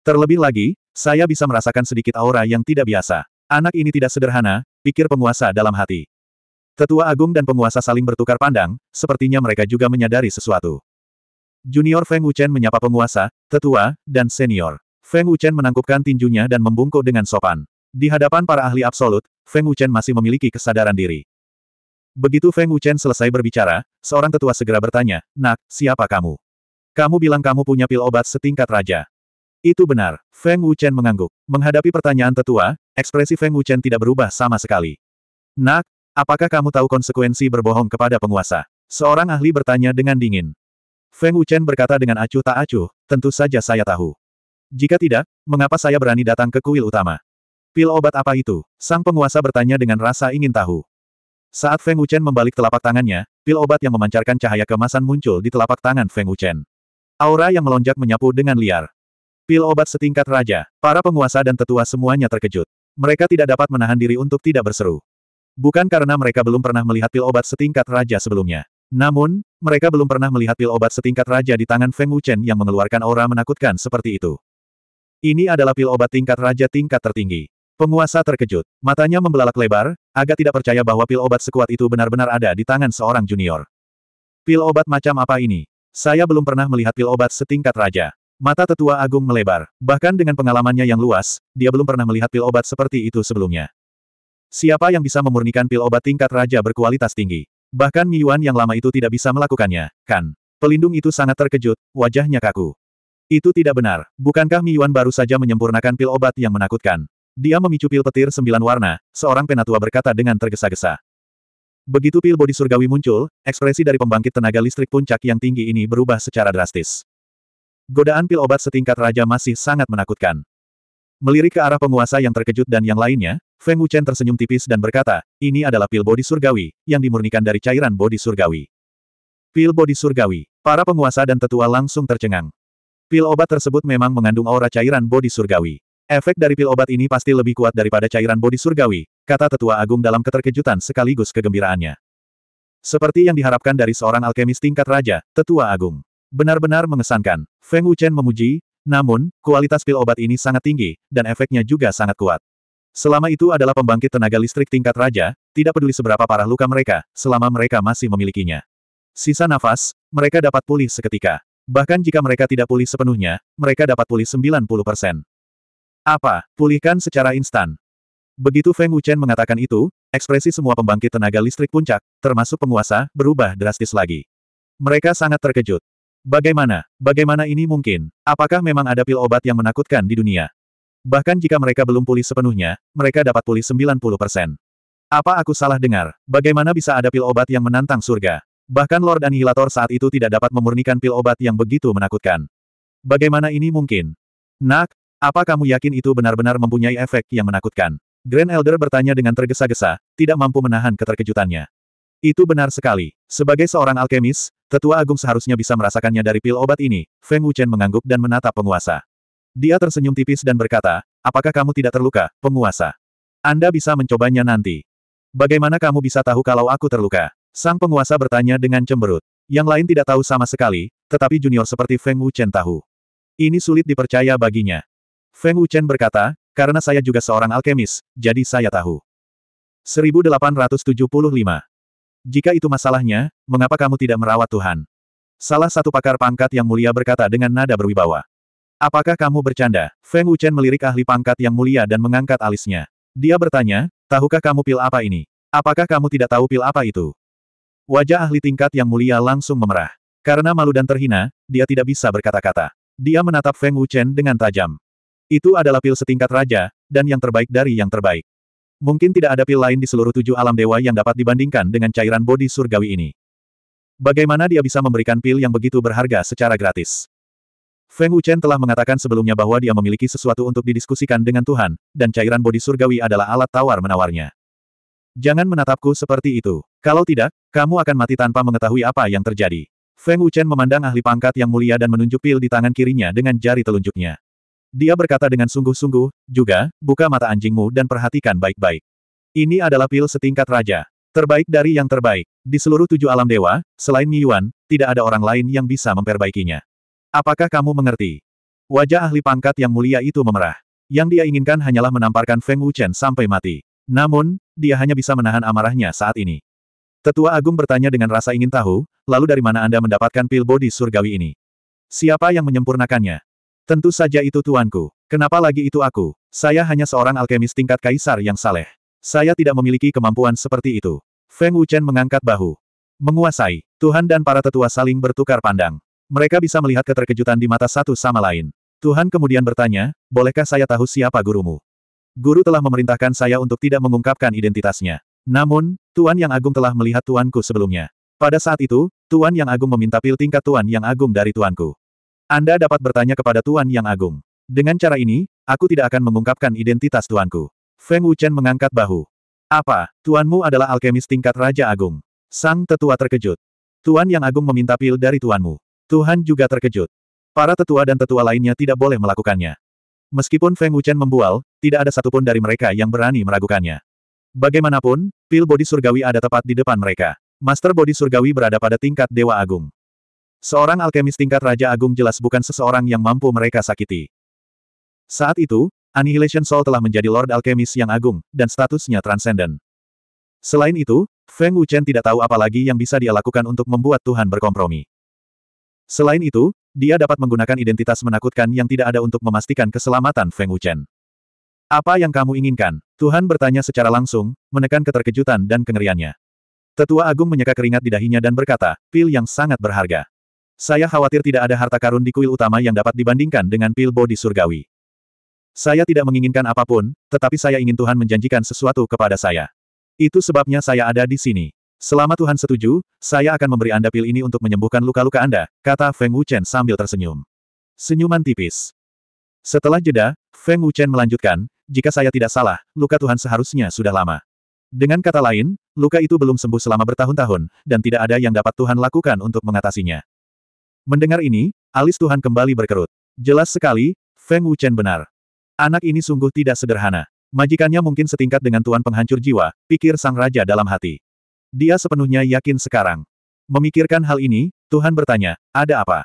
Terlebih lagi, saya bisa merasakan sedikit aura yang tidak biasa. Anak ini tidak sederhana, pikir penguasa dalam hati. Tetua Agung dan penguasa saling bertukar pandang, sepertinya mereka juga menyadari sesuatu. Junior Feng Wuchen menyapa penguasa, tetua, dan senior. Feng Wuchen menangkupkan tinjunya dan membungkuk dengan sopan. Di hadapan para ahli absolut, Feng Wuchen masih memiliki kesadaran diri. Begitu Feng Wuchen selesai berbicara, seorang tetua segera bertanya, Nak, siapa kamu? Kamu bilang kamu punya pil obat setingkat raja. Itu benar, Feng Wuchen mengangguk. Menghadapi pertanyaan tetua, ekspresi Feng Wuchen tidak berubah sama sekali. Nak, apakah kamu tahu konsekuensi berbohong kepada penguasa? Seorang ahli bertanya dengan dingin. Feng Wuchen berkata dengan acuh tak acuh, tentu saja saya tahu. Jika tidak, mengapa saya berani datang ke kuil utama? Pil obat apa itu? Sang penguasa bertanya dengan rasa ingin tahu. Saat Feng Wuchen membalik telapak tangannya, pil obat yang memancarkan cahaya kemasan muncul di telapak tangan Feng Wuchen. Aura yang melonjak menyapu dengan liar. Pil obat setingkat raja, para penguasa dan tetua semuanya terkejut. Mereka tidak dapat menahan diri untuk tidak berseru. Bukan karena mereka belum pernah melihat pil obat setingkat raja sebelumnya. Namun, mereka belum pernah melihat pil obat setingkat raja di tangan Feng Wuchen yang mengeluarkan aura menakutkan seperti itu. Ini adalah pil obat tingkat raja tingkat tertinggi. Penguasa terkejut. Matanya membelalak lebar, agak tidak percaya bahwa pil obat sekuat itu benar-benar ada di tangan seorang junior. Pil obat macam apa ini? Saya belum pernah melihat pil obat setingkat raja. Mata tetua agung melebar. Bahkan dengan pengalamannya yang luas, dia belum pernah melihat pil obat seperti itu sebelumnya. Siapa yang bisa memurnikan pil obat tingkat raja berkualitas tinggi? Bahkan Miyuan yang lama itu tidak bisa melakukannya, kan? Pelindung itu sangat terkejut, wajahnya kaku. Itu tidak benar. Bukankah Miyuan baru saja menyempurnakan pil obat yang menakutkan? Dia memicu pil petir sembilan warna, seorang penatua berkata dengan tergesa-gesa. Begitu pil bodi surgawi muncul, ekspresi dari pembangkit tenaga listrik puncak yang tinggi ini berubah secara drastis. Godaan pil obat setingkat raja masih sangat menakutkan. Melirik ke arah penguasa yang terkejut dan yang lainnya, Feng Wuchen tersenyum tipis dan berkata, ini adalah pil bodi surgawi, yang dimurnikan dari cairan bodi surgawi. Pil bodi surgawi. Para penguasa dan tetua langsung tercengang. Pil obat tersebut memang mengandung aura cairan bodi surgawi. Efek dari pil obat ini pasti lebih kuat daripada cairan bodi surgawi, kata tetua agung dalam keterkejutan sekaligus kegembiraannya. Seperti yang diharapkan dari seorang alkemis tingkat raja, tetua agung. Benar-benar mengesankan. Feng Wuchen memuji, namun, kualitas pil obat ini sangat tinggi, dan efeknya juga sangat kuat. Selama itu adalah pembangkit tenaga listrik tingkat raja, tidak peduli seberapa parah luka mereka, selama mereka masih memilikinya. Sisa nafas, mereka dapat pulih seketika. Bahkan jika mereka tidak pulih sepenuhnya, mereka dapat pulih 90%. Apa? Pulihkan secara instan. Begitu Feng Wuchen mengatakan itu, ekspresi semua pembangkit tenaga listrik puncak, termasuk penguasa, berubah drastis lagi. Mereka sangat terkejut. Bagaimana? Bagaimana ini mungkin? Apakah memang ada pil obat yang menakutkan di dunia? Bahkan jika mereka belum pulih sepenuhnya, mereka dapat pulih 90%. Apa aku salah dengar? Bagaimana bisa ada pil obat yang menantang surga? Bahkan Lord Annihilator saat itu tidak dapat memurnikan pil obat yang begitu menakutkan. Bagaimana ini mungkin? Nak, apa kamu yakin itu benar-benar mempunyai efek yang menakutkan? Grand Elder bertanya dengan tergesa-gesa, tidak mampu menahan keterkejutannya. Itu benar sekali. Sebagai seorang alkemis, tetua agung seharusnya bisa merasakannya dari pil obat ini. Feng Wuchen mengangguk dan menatap penguasa. Dia tersenyum tipis dan berkata, apakah kamu tidak terluka, penguasa? Anda bisa mencobanya nanti. Bagaimana kamu bisa tahu kalau aku terluka? Sang penguasa bertanya dengan cemberut. Yang lain tidak tahu sama sekali, tetapi junior seperti Feng Wuchen tahu. Ini sulit dipercaya baginya. Feng Wuchen berkata, karena saya juga seorang alkemis, jadi saya tahu. 1875. Jika itu masalahnya, mengapa kamu tidak merawat Tuhan? Salah satu pakar pangkat yang mulia berkata dengan nada berwibawa. Apakah kamu bercanda? Feng Wuchen melirik ahli pangkat yang mulia dan mengangkat alisnya. Dia bertanya, tahukah kamu pil apa ini? Apakah kamu tidak tahu pil apa itu? Wajah ahli tingkat yang mulia langsung memerah. Karena malu dan terhina, dia tidak bisa berkata-kata. Dia menatap Feng Wuchen dengan tajam. Itu adalah pil setingkat raja, dan yang terbaik dari yang terbaik. Mungkin tidak ada pil lain di seluruh tujuh alam dewa yang dapat dibandingkan dengan cairan bodi surgawi ini. Bagaimana dia bisa memberikan pil yang begitu berharga secara gratis? Feng Wuchen telah mengatakan sebelumnya bahwa dia memiliki sesuatu untuk didiskusikan dengan Tuhan, dan cairan bodi surgawi adalah alat tawar-menawarnya. Jangan menatapku seperti itu. Kalau tidak, kamu akan mati tanpa mengetahui apa yang terjadi. Feng Wuchen memandang ahli pangkat yang mulia dan menunjuk pil di tangan kirinya dengan jari telunjuknya. Dia berkata dengan sungguh-sungguh, juga, buka mata anjingmu dan perhatikan baik-baik. Ini adalah pil setingkat raja. Terbaik dari yang terbaik. Di seluruh tujuh alam dewa, selain Miyuan, tidak ada orang lain yang bisa memperbaikinya. Apakah kamu mengerti? Wajah ahli pangkat yang mulia itu memerah. Yang dia inginkan hanyalah menamparkan Feng Wuchen sampai mati. Namun, dia hanya bisa menahan amarahnya saat ini. Tetua Agung bertanya dengan rasa ingin tahu, lalu dari mana Anda mendapatkan pil bodi surgawi ini? Siapa yang menyempurnakannya? Tentu saja itu tuanku. Kenapa lagi itu aku? Saya hanya seorang alkemis tingkat kaisar yang saleh. Saya tidak memiliki kemampuan seperti itu. Feng Wuchen mengangkat bahu. Menguasai, Tuhan dan para tetua saling bertukar pandang. Mereka bisa melihat keterkejutan di mata satu sama lain. Tuhan kemudian bertanya, bolehkah saya tahu siapa gurumu? Guru telah memerintahkan saya untuk tidak mengungkapkan identitasnya. Namun, Tuan Yang Agung telah melihat Tuanku sebelumnya. Pada saat itu, Tuan Yang Agung meminta pil tingkat Tuan Yang Agung dari Tuanku. Anda dapat bertanya kepada Tuan Yang Agung. Dengan cara ini, aku tidak akan mengungkapkan identitas tuanku. Feng Wuchen mengangkat bahu. Apa, tuanmu adalah alkemis tingkat Raja Agung? Sang tetua terkejut. Tuan Yang Agung meminta pil dari tuanmu. Tuhan juga terkejut. Para tetua dan tetua lainnya tidak boleh melakukannya. Meskipun Feng Wuchen membual, tidak ada satupun dari mereka yang berani meragukannya. Bagaimanapun, pil bodi surgawi ada tepat di depan mereka. Master bodi surgawi berada pada tingkat Dewa Agung. Seorang alkemis tingkat Raja Agung jelas bukan seseorang yang mampu mereka sakiti. Saat itu, Annihilation Soul telah menjadi Lord Alkemis yang agung, dan statusnya transenden. Selain itu, Feng Wuchen tidak tahu apa lagi yang bisa dia lakukan untuk membuat Tuhan berkompromi. Selain itu, dia dapat menggunakan identitas menakutkan yang tidak ada untuk memastikan keselamatan Feng Wuchen. Apa yang kamu inginkan? Tuhan bertanya secara langsung, menekan keterkejutan dan kengeriannya. Tetua Agung menyeka keringat di dahinya dan berkata, pil yang sangat berharga. Saya khawatir tidak ada harta karun di kuil utama yang dapat dibandingkan dengan pil bodi surgawi. Saya tidak menginginkan apapun, tetapi saya ingin Tuhan menjanjikan sesuatu kepada saya. Itu sebabnya saya ada di sini. Selama Tuhan setuju, saya akan memberi Anda pil ini untuk menyembuhkan luka-luka Anda, kata Feng Wuchen sambil tersenyum. Senyuman tipis. Setelah jeda, Feng Wuchen melanjutkan, jika saya tidak salah, luka Tuhan seharusnya sudah lama. Dengan kata lain, luka itu belum sembuh selama bertahun-tahun, dan tidak ada yang dapat Tuhan lakukan untuk mengatasinya. Mendengar ini, alis Tuhan kembali berkerut. Jelas sekali, Feng Wuchen benar. Anak ini sungguh tidak sederhana. Majikannya mungkin setingkat dengan Tuan Penghancur Jiwa, pikir Sang Raja dalam hati. Dia sepenuhnya yakin sekarang. Memikirkan hal ini, Tuhan bertanya, ada apa?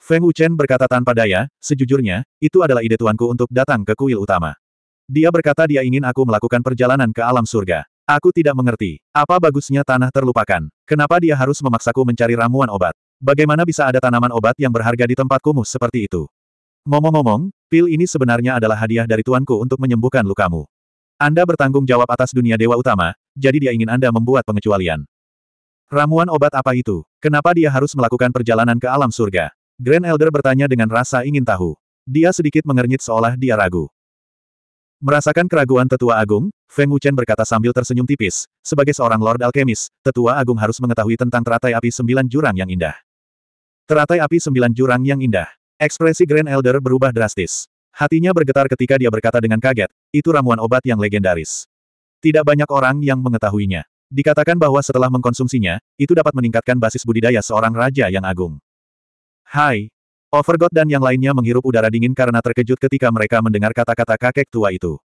Feng Wuchen berkata tanpa daya, sejujurnya, itu adalah ide tuanku untuk datang ke kuil utama. Dia berkata dia ingin aku melakukan perjalanan ke alam surga. Aku tidak mengerti. Apa bagusnya tanah terlupakan? Kenapa dia harus memaksaku mencari ramuan obat? Bagaimana bisa ada tanaman obat yang berharga di tempat kumuh seperti itu? momong ngomong pil ini sebenarnya adalah hadiah dari tuanku untuk menyembuhkan lukamu. Anda bertanggung jawab atas dunia dewa utama, jadi dia ingin Anda membuat pengecualian. Ramuan obat apa itu? Kenapa dia harus melakukan perjalanan ke alam surga? Grand Elder bertanya dengan rasa ingin tahu. Dia sedikit mengernyit seolah dia ragu. Merasakan keraguan tetua agung, Feng Wuchen berkata sambil tersenyum tipis, sebagai seorang Lord Alkemis, tetua agung harus mengetahui tentang teratai api sembilan jurang yang indah. Teratai api sembilan jurang yang indah. Ekspresi Grand Elder berubah drastis. Hatinya bergetar ketika dia berkata dengan kaget, itu ramuan obat yang legendaris. Tidak banyak orang yang mengetahuinya. Dikatakan bahwa setelah mengkonsumsinya, itu dapat meningkatkan basis budidaya seorang raja yang agung. Hai! Overgod dan yang lainnya menghirup udara dingin karena terkejut ketika mereka mendengar kata-kata kakek tua itu.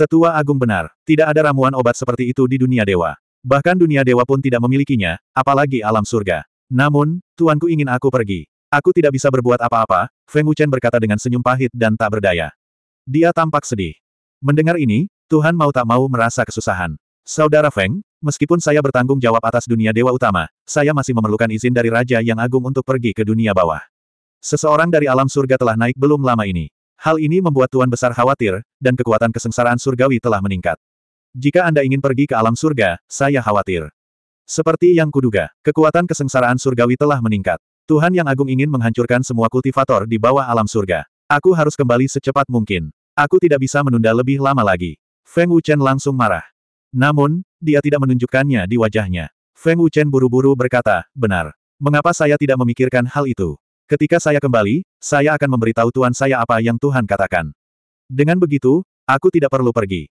Tetua agung benar, tidak ada ramuan obat seperti itu di dunia dewa. Bahkan dunia dewa pun tidak memilikinya, apalagi alam surga. Namun, tuanku ingin aku pergi. Aku tidak bisa berbuat apa-apa, Feng Wuchen berkata dengan senyum pahit dan tak berdaya. Dia tampak sedih. Mendengar ini, Tuhan mau tak mau merasa kesusahan. Saudara Feng, meskipun saya bertanggung jawab atas dunia dewa utama, saya masih memerlukan izin dari Raja yang agung untuk pergi ke dunia bawah. Seseorang dari alam surga telah naik belum lama ini. Hal ini membuat Tuan Besar khawatir, dan kekuatan kesengsaraan surgawi telah meningkat. Jika Anda ingin pergi ke alam surga, saya khawatir. Seperti yang kuduga, kekuatan kesengsaraan surgawi telah meningkat. Tuhan yang agung ingin menghancurkan semua kultivator di bawah alam surga. Aku harus kembali secepat mungkin. Aku tidak bisa menunda lebih lama lagi. Feng Wuchen langsung marah. Namun, dia tidak menunjukkannya di wajahnya. Feng Wuchen buru-buru berkata, benar. Mengapa saya tidak memikirkan hal itu? Ketika saya kembali, saya akan memberitahu Tuhan saya apa yang Tuhan katakan. Dengan begitu, aku tidak perlu pergi.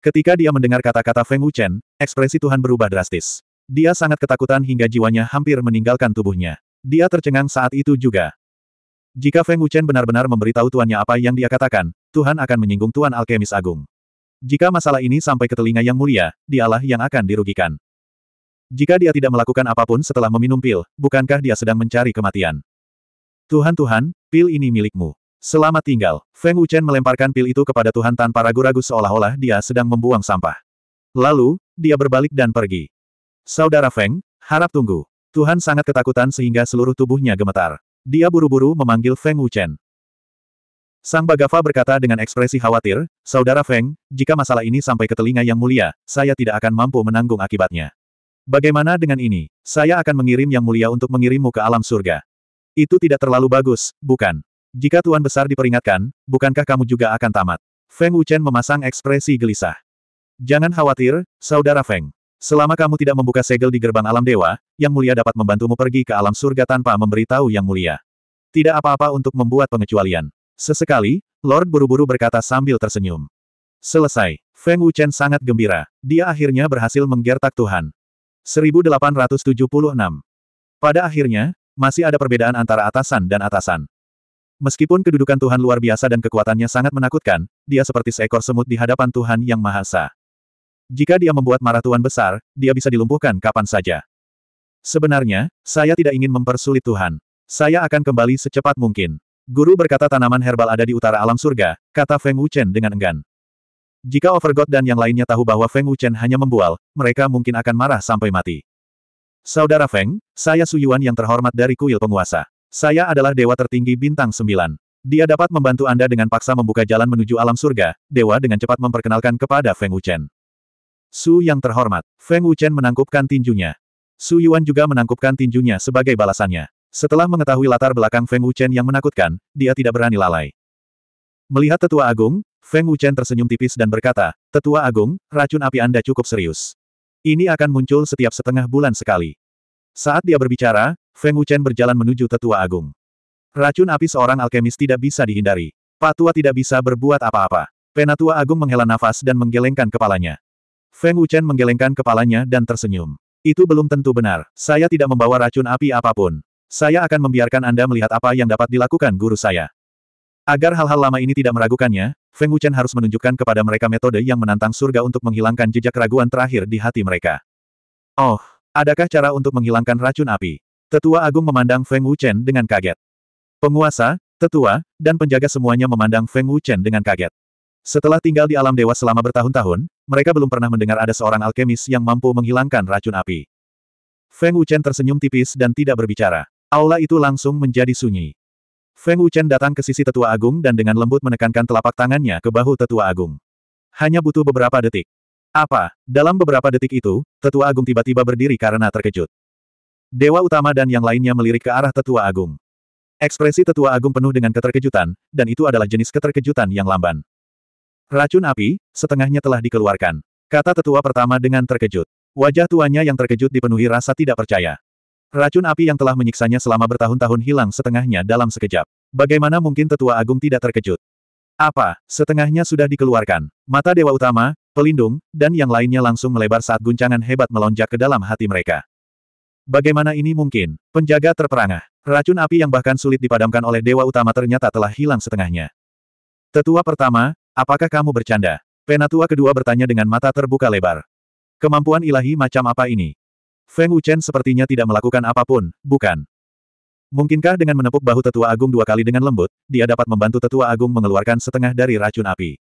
Ketika dia mendengar kata-kata Feng Wuchen, ekspresi Tuhan berubah drastis. Dia sangat ketakutan hingga jiwanya hampir meninggalkan tubuhnya. Dia tercengang saat itu juga. Jika Feng Wuchen benar-benar memberitahu tuannya apa yang dia katakan, Tuhan akan menyinggung Tuan Alkemis Agung. Jika masalah ini sampai ke telinga yang mulia, dialah yang akan dirugikan. Jika dia tidak melakukan apapun setelah meminum pil, bukankah dia sedang mencari kematian? Tuhan-Tuhan, pil ini milikmu. Selamat tinggal. Feng Wuchen melemparkan pil itu kepada Tuhan tanpa ragu-ragu seolah-olah dia sedang membuang sampah. Lalu, dia berbalik dan pergi. Saudara Feng, harap tunggu. Tuhan sangat ketakutan sehingga seluruh tubuhnya gemetar. Dia buru-buru memanggil Feng Wuchen. Sang Bagava berkata dengan ekspresi khawatir, Saudara Feng, jika masalah ini sampai ke telinga yang mulia, saya tidak akan mampu menanggung akibatnya. Bagaimana dengan ini? Saya akan mengirim yang mulia untuk mengirimmu ke alam surga. Itu tidak terlalu bagus, bukan? Jika Tuan Besar diperingatkan, bukankah kamu juga akan tamat? Feng Wuchen memasang ekspresi gelisah. Jangan khawatir, Saudara Feng. Selama kamu tidak membuka segel di gerbang alam dewa, Yang Mulia dapat membantumu pergi ke alam surga tanpa memberitahu Yang Mulia. Tidak apa-apa untuk membuat pengecualian. Sesekali, Lord buru-buru berkata sambil tersenyum. Selesai. Feng Wuchen sangat gembira. Dia akhirnya berhasil menggertak Tuhan. 1876. Pada akhirnya, masih ada perbedaan antara atasan dan atasan. Meskipun kedudukan Tuhan luar biasa dan kekuatannya sangat menakutkan, dia seperti seekor semut di hadapan Tuhan Yang Mahasa. Jika dia membuat marah Tuhan besar, dia bisa dilumpuhkan kapan saja. Sebenarnya, saya tidak ingin mempersulit Tuhan. Saya akan kembali secepat mungkin. Guru berkata tanaman herbal ada di utara alam surga, kata Feng Wuchen dengan enggan. Jika Overgod dan yang lainnya tahu bahwa Feng Wuchen hanya membual, mereka mungkin akan marah sampai mati. Saudara Feng, saya Suyuan yang terhormat dari kuil penguasa. Saya adalah dewa tertinggi bintang sembilan. Dia dapat membantu Anda dengan paksa membuka jalan menuju alam surga, dewa dengan cepat memperkenalkan kepada Feng Wuchen. Su yang terhormat, Feng Wuchen menangkupkan tinjunya. Su Yuan juga menangkupkan tinjunya sebagai balasannya. Setelah mengetahui latar belakang Feng Wuchen yang menakutkan, dia tidak berani lalai. Melihat tetua agung, Feng Wuchen tersenyum tipis dan berkata, Tetua agung, racun api Anda cukup serius. Ini akan muncul setiap setengah bulan sekali. Saat dia berbicara, Feng Wuchen berjalan menuju tetua agung. Racun api seorang alkemis tidak bisa dihindari. Patua tidak bisa berbuat apa-apa. Penatua agung menghela nafas dan menggelengkan kepalanya. Feng Wuchen menggelengkan kepalanya dan tersenyum. Itu belum tentu benar. Saya tidak membawa racun api apapun. Saya akan membiarkan Anda melihat apa yang dapat dilakukan guru saya. Agar hal-hal lama ini tidak meragukannya, Feng Wuchen harus menunjukkan kepada mereka metode yang menantang surga untuk menghilangkan jejak keraguan terakhir di hati mereka. Oh, adakah cara untuk menghilangkan racun api? Tetua Agung memandang Feng Wuchen dengan kaget. Penguasa, tetua, dan penjaga semuanya memandang Feng Wuchen dengan kaget. Setelah tinggal di alam dewa selama bertahun-tahun, mereka belum pernah mendengar ada seorang alkemis yang mampu menghilangkan racun api. Feng Wuchen tersenyum tipis dan tidak berbicara. Aula itu langsung menjadi sunyi. Feng Wuchen datang ke sisi tetua agung dan dengan lembut menekankan telapak tangannya ke bahu tetua agung. Hanya butuh beberapa detik. Apa? Dalam beberapa detik itu, tetua agung tiba-tiba berdiri karena terkejut. Dewa utama dan yang lainnya melirik ke arah tetua agung. Ekspresi tetua agung penuh dengan keterkejutan, dan itu adalah jenis keterkejutan yang lamban. Racun api, setengahnya telah dikeluarkan. Kata tetua pertama dengan terkejut. Wajah tuanya yang terkejut dipenuhi rasa tidak percaya. Racun api yang telah menyiksanya selama bertahun-tahun hilang setengahnya dalam sekejap. Bagaimana mungkin tetua agung tidak terkejut? Apa, setengahnya sudah dikeluarkan. Mata dewa utama, pelindung, dan yang lainnya langsung melebar saat guncangan hebat melonjak ke dalam hati mereka. Bagaimana ini mungkin? Penjaga terperangah. Racun api yang bahkan sulit dipadamkan oleh dewa utama ternyata telah hilang setengahnya. Tetua pertama, Apakah kamu bercanda? Penatua kedua bertanya dengan mata terbuka lebar. Kemampuan ilahi macam apa ini? Feng Wuchen sepertinya tidak melakukan apapun, bukan? Mungkinkah dengan menepuk bahu tetua agung dua kali dengan lembut, dia dapat membantu tetua agung mengeluarkan setengah dari racun api?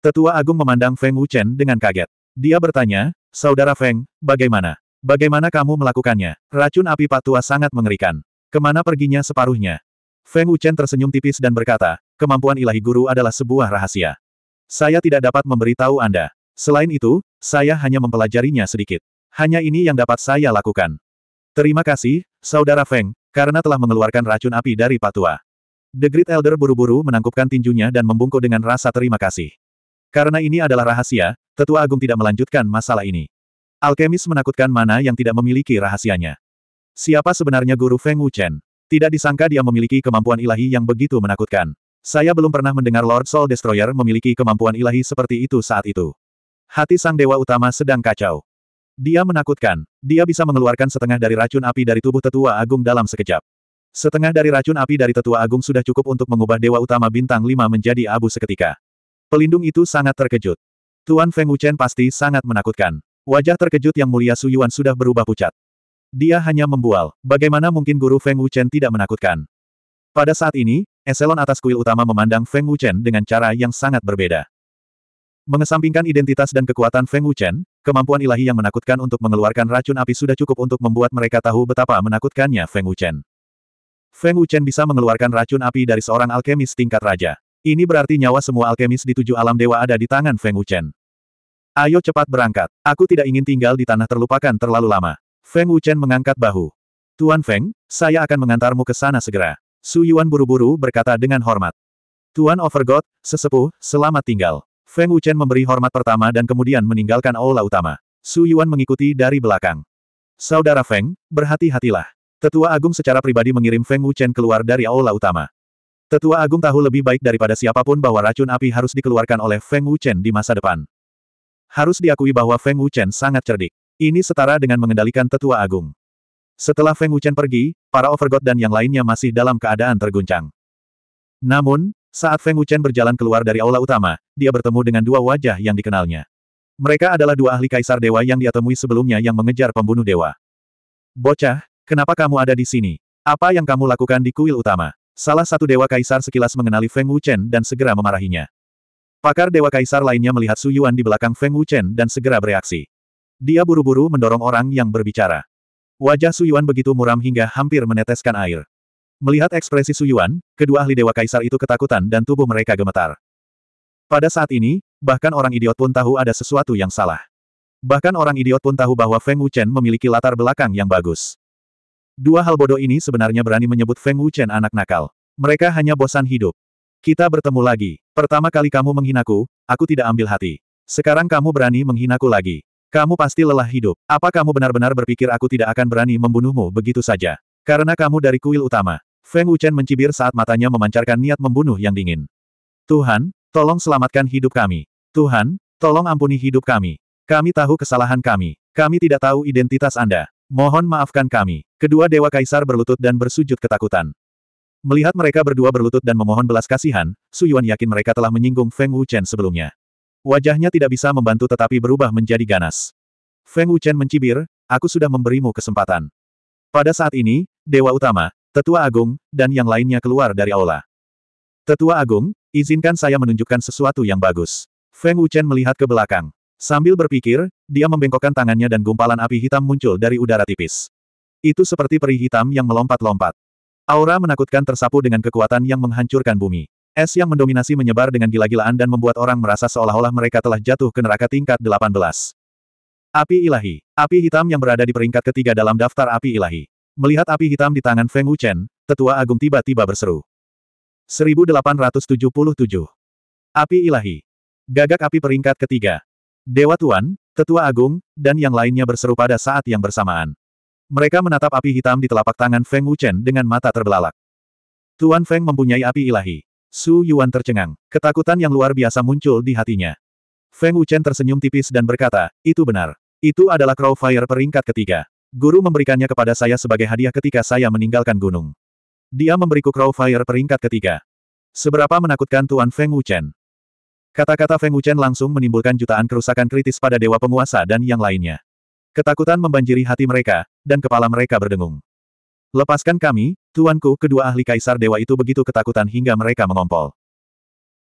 Tetua agung memandang Feng Wuchen dengan kaget. Dia bertanya, Saudara Feng, bagaimana? Bagaimana kamu melakukannya? Racun api patua sangat mengerikan. Kemana perginya separuhnya? Feng Wuchen tersenyum tipis dan berkata, kemampuan ilahi guru adalah sebuah rahasia. Saya tidak dapat memberitahu Anda. Selain itu, saya hanya mempelajarinya sedikit. Hanya ini yang dapat saya lakukan. Terima kasih, Saudara Feng, karena telah mengeluarkan racun api dari patua. The Great Elder buru-buru menangkupkan tinjunya dan membungkuk dengan rasa terima kasih. Karena ini adalah rahasia, Tetua Agung tidak melanjutkan masalah ini. Alkemis menakutkan mana yang tidak memiliki rahasianya. Siapa sebenarnya guru Feng Wuchen? Tidak disangka dia memiliki kemampuan ilahi yang begitu menakutkan. Saya belum pernah mendengar Lord Soul Destroyer memiliki kemampuan ilahi seperti itu saat itu. Hati sang dewa utama sedang kacau. Dia menakutkan. Dia bisa mengeluarkan setengah dari racun api dari tubuh tetua agung dalam sekejap. Setengah dari racun api dari tetua agung sudah cukup untuk mengubah dewa utama bintang 5 menjadi abu seketika. Pelindung itu sangat terkejut. Tuan Feng Wuchen pasti sangat menakutkan. Wajah terkejut yang mulia Su Yuan sudah berubah pucat. Dia hanya membual. Bagaimana mungkin guru Feng Wuchen tidak menakutkan? Pada saat ini, Eselon atas kuil utama memandang Feng Wuchen dengan cara yang sangat berbeda. Mengesampingkan identitas dan kekuatan Feng Wuchen, kemampuan ilahi yang menakutkan untuk mengeluarkan racun api sudah cukup untuk membuat mereka tahu betapa menakutkannya Feng Wuchen. Feng Wuchen bisa mengeluarkan racun api dari seorang alkemis tingkat raja. Ini berarti nyawa semua alkemis di tujuh alam dewa ada di tangan Feng Wuchen. Ayo cepat berangkat. Aku tidak ingin tinggal di tanah terlupakan terlalu lama. Feng Wuchen mengangkat bahu. Tuan Feng, saya akan mengantarmu ke sana segera. Su Yuan buru-buru berkata dengan hormat. Tuan Overgod, sesepuh, selamat tinggal. Feng Wuchen memberi hormat pertama dan kemudian meninggalkan aula utama. Su Yuan mengikuti dari belakang. Saudara Feng, berhati-hatilah. Tetua Agung secara pribadi mengirim Feng Wuchen keluar dari aula utama. Tetua Agung tahu lebih baik daripada siapapun bahwa racun api harus dikeluarkan oleh Feng Wuchen di masa depan. Harus diakui bahwa Feng Wuchen sangat cerdik. Ini setara dengan mengendalikan Tetua Agung. Setelah Feng Wuchen pergi, para Overgod dan yang lainnya masih dalam keadaan terguncang. Namun, saat Feng Wuchen berjalan keluar dari aula utama, dia bertemu dengan dua wajah yang dikenalnya. Mereka adalah dua ahli kaisar dewa yang dia temui sebelumnya yang mengejar pembunuh dewa. Bocah, kenapa kamu ada di sini? Apa yang kamu lakukan di kuil utama? Salah satu dewa kaisar sekilas mengenali Feng Wuchen dan segera memarahinya. Pakar dewa kaisar lainnya melihat Su Yuan di belakang Feng Wuchen dan segera bereaksi. Dia buru-buru mendorong orang yang berbicara. Wajah Suyuan begitu muram hingga hampir meneteskan air. Melihat ekspresi Suyuan, kedua ahli Dewa Kaisar itu ketakutan dan tubuh mereka gemetar. Pada saat ini, bahkan orang idiot pun tahu ada sesuatu yang salah. Bahkan orang idiot pun tahu bahwa Feng Wuchen memiliki latar belakang yang bagus. Dua hal bodoh ini sebenarnya berani menyebut Feng Wuchen anak nakal. Mereka hanya bosan hidup. Kita bertemu lagi. Pertama kali kamu menghinaku, aku tidak ambil hati. Sekarang kamu berani menghinaku lagi. Kamu pasti lelah hidup. Apa kamu benar-benar berpikir aku tidak akan berani membunuhmu begitu saja? Karena kamu dari kuil utama. Feng Wuchen mencibir saat matanya memancarkan niat membunuh yang dingin. Tuhan, tolong selamatkan hidup kami. Tuhan, tolong ampuni hidup kami. Kami tahu kesalahan kami. Kami tidak tahu identitas Anda. Mohon maafkan kami. Kedua dewa kaisar berlutut dan bersujud ketakutan. Melihat mereka berdua berlutut dan memohon belas kasihan, Su Yuan yakin mereka telah menyinggung Feng Wuchen sebelumnya. Wajahnya tidak bisa membantu tetapi berubah menjadi ganas. Feng Wuchen mencibir, aku sudah memberimu kesempatan. Pada saat ini, Dewa Utama, Tetua Agung, dan yang lainnya keluar dari aula. Tetua Agung, izinkan saya menunjukkan sesuatu yang bagus. Feng Wuchen melihat ke belakang. Sambil berpikir, dia membengkokkan tangannya dan gumpalan api hitam muncul dari udara tipis. Itu seperti peri hitam yang melompat-lompat. Aura menakutkan tersapu dengan kekuatan yang menghancurkan bumi. Es yang mendominasi menyebar dengan gila-gilaan dan membuat orang merasa seolah-olah mereka telah jatuh ke neraka tingkat 18. Api ilahi. Api hitam yang berada di peringkat ketiga dalam daftar api ilahi. Melihat api hitam di tangan Feng Wuchen, tetua agung tiba-tiba berseru. 1877. Api ilahi. Gagak api peringkat ketiga. Dewa Tuan, tetua agung, dan yang lainnya berseru pada saat yang bersamaan. Mereka menatap api hitam di telapak tangan Feng Wuchen dengan mata terbelalak. Tuan Feng mempunyai api ilahi. Su Yuan tercengang. Ketakutan yang luar biasa muncul di hatinya. Feng Wuchen tersenyum tipis dan berkata, itu benar. Itu adalah Crowfire peringkat ketiga. Guru memberikannya kepada saya sebagai hadiah ketika saya meninggalkan gunung. Dia memberiku Crowfire peringkat ketiga. Seberapa menakutkan Tuan Feng Wuchen? Kata-kata Feng Wuchen langsung menimbulkan jutaan kerusakan kritis pada dewa penguasa dan yang lainnya. Ketakutan membanjiri hati mereka, dan kepala mereka berdengung. Lepaskan kami, tuanku kedua ahli kaisar dewa itu begitu ketakutan hingga mereka mengompol.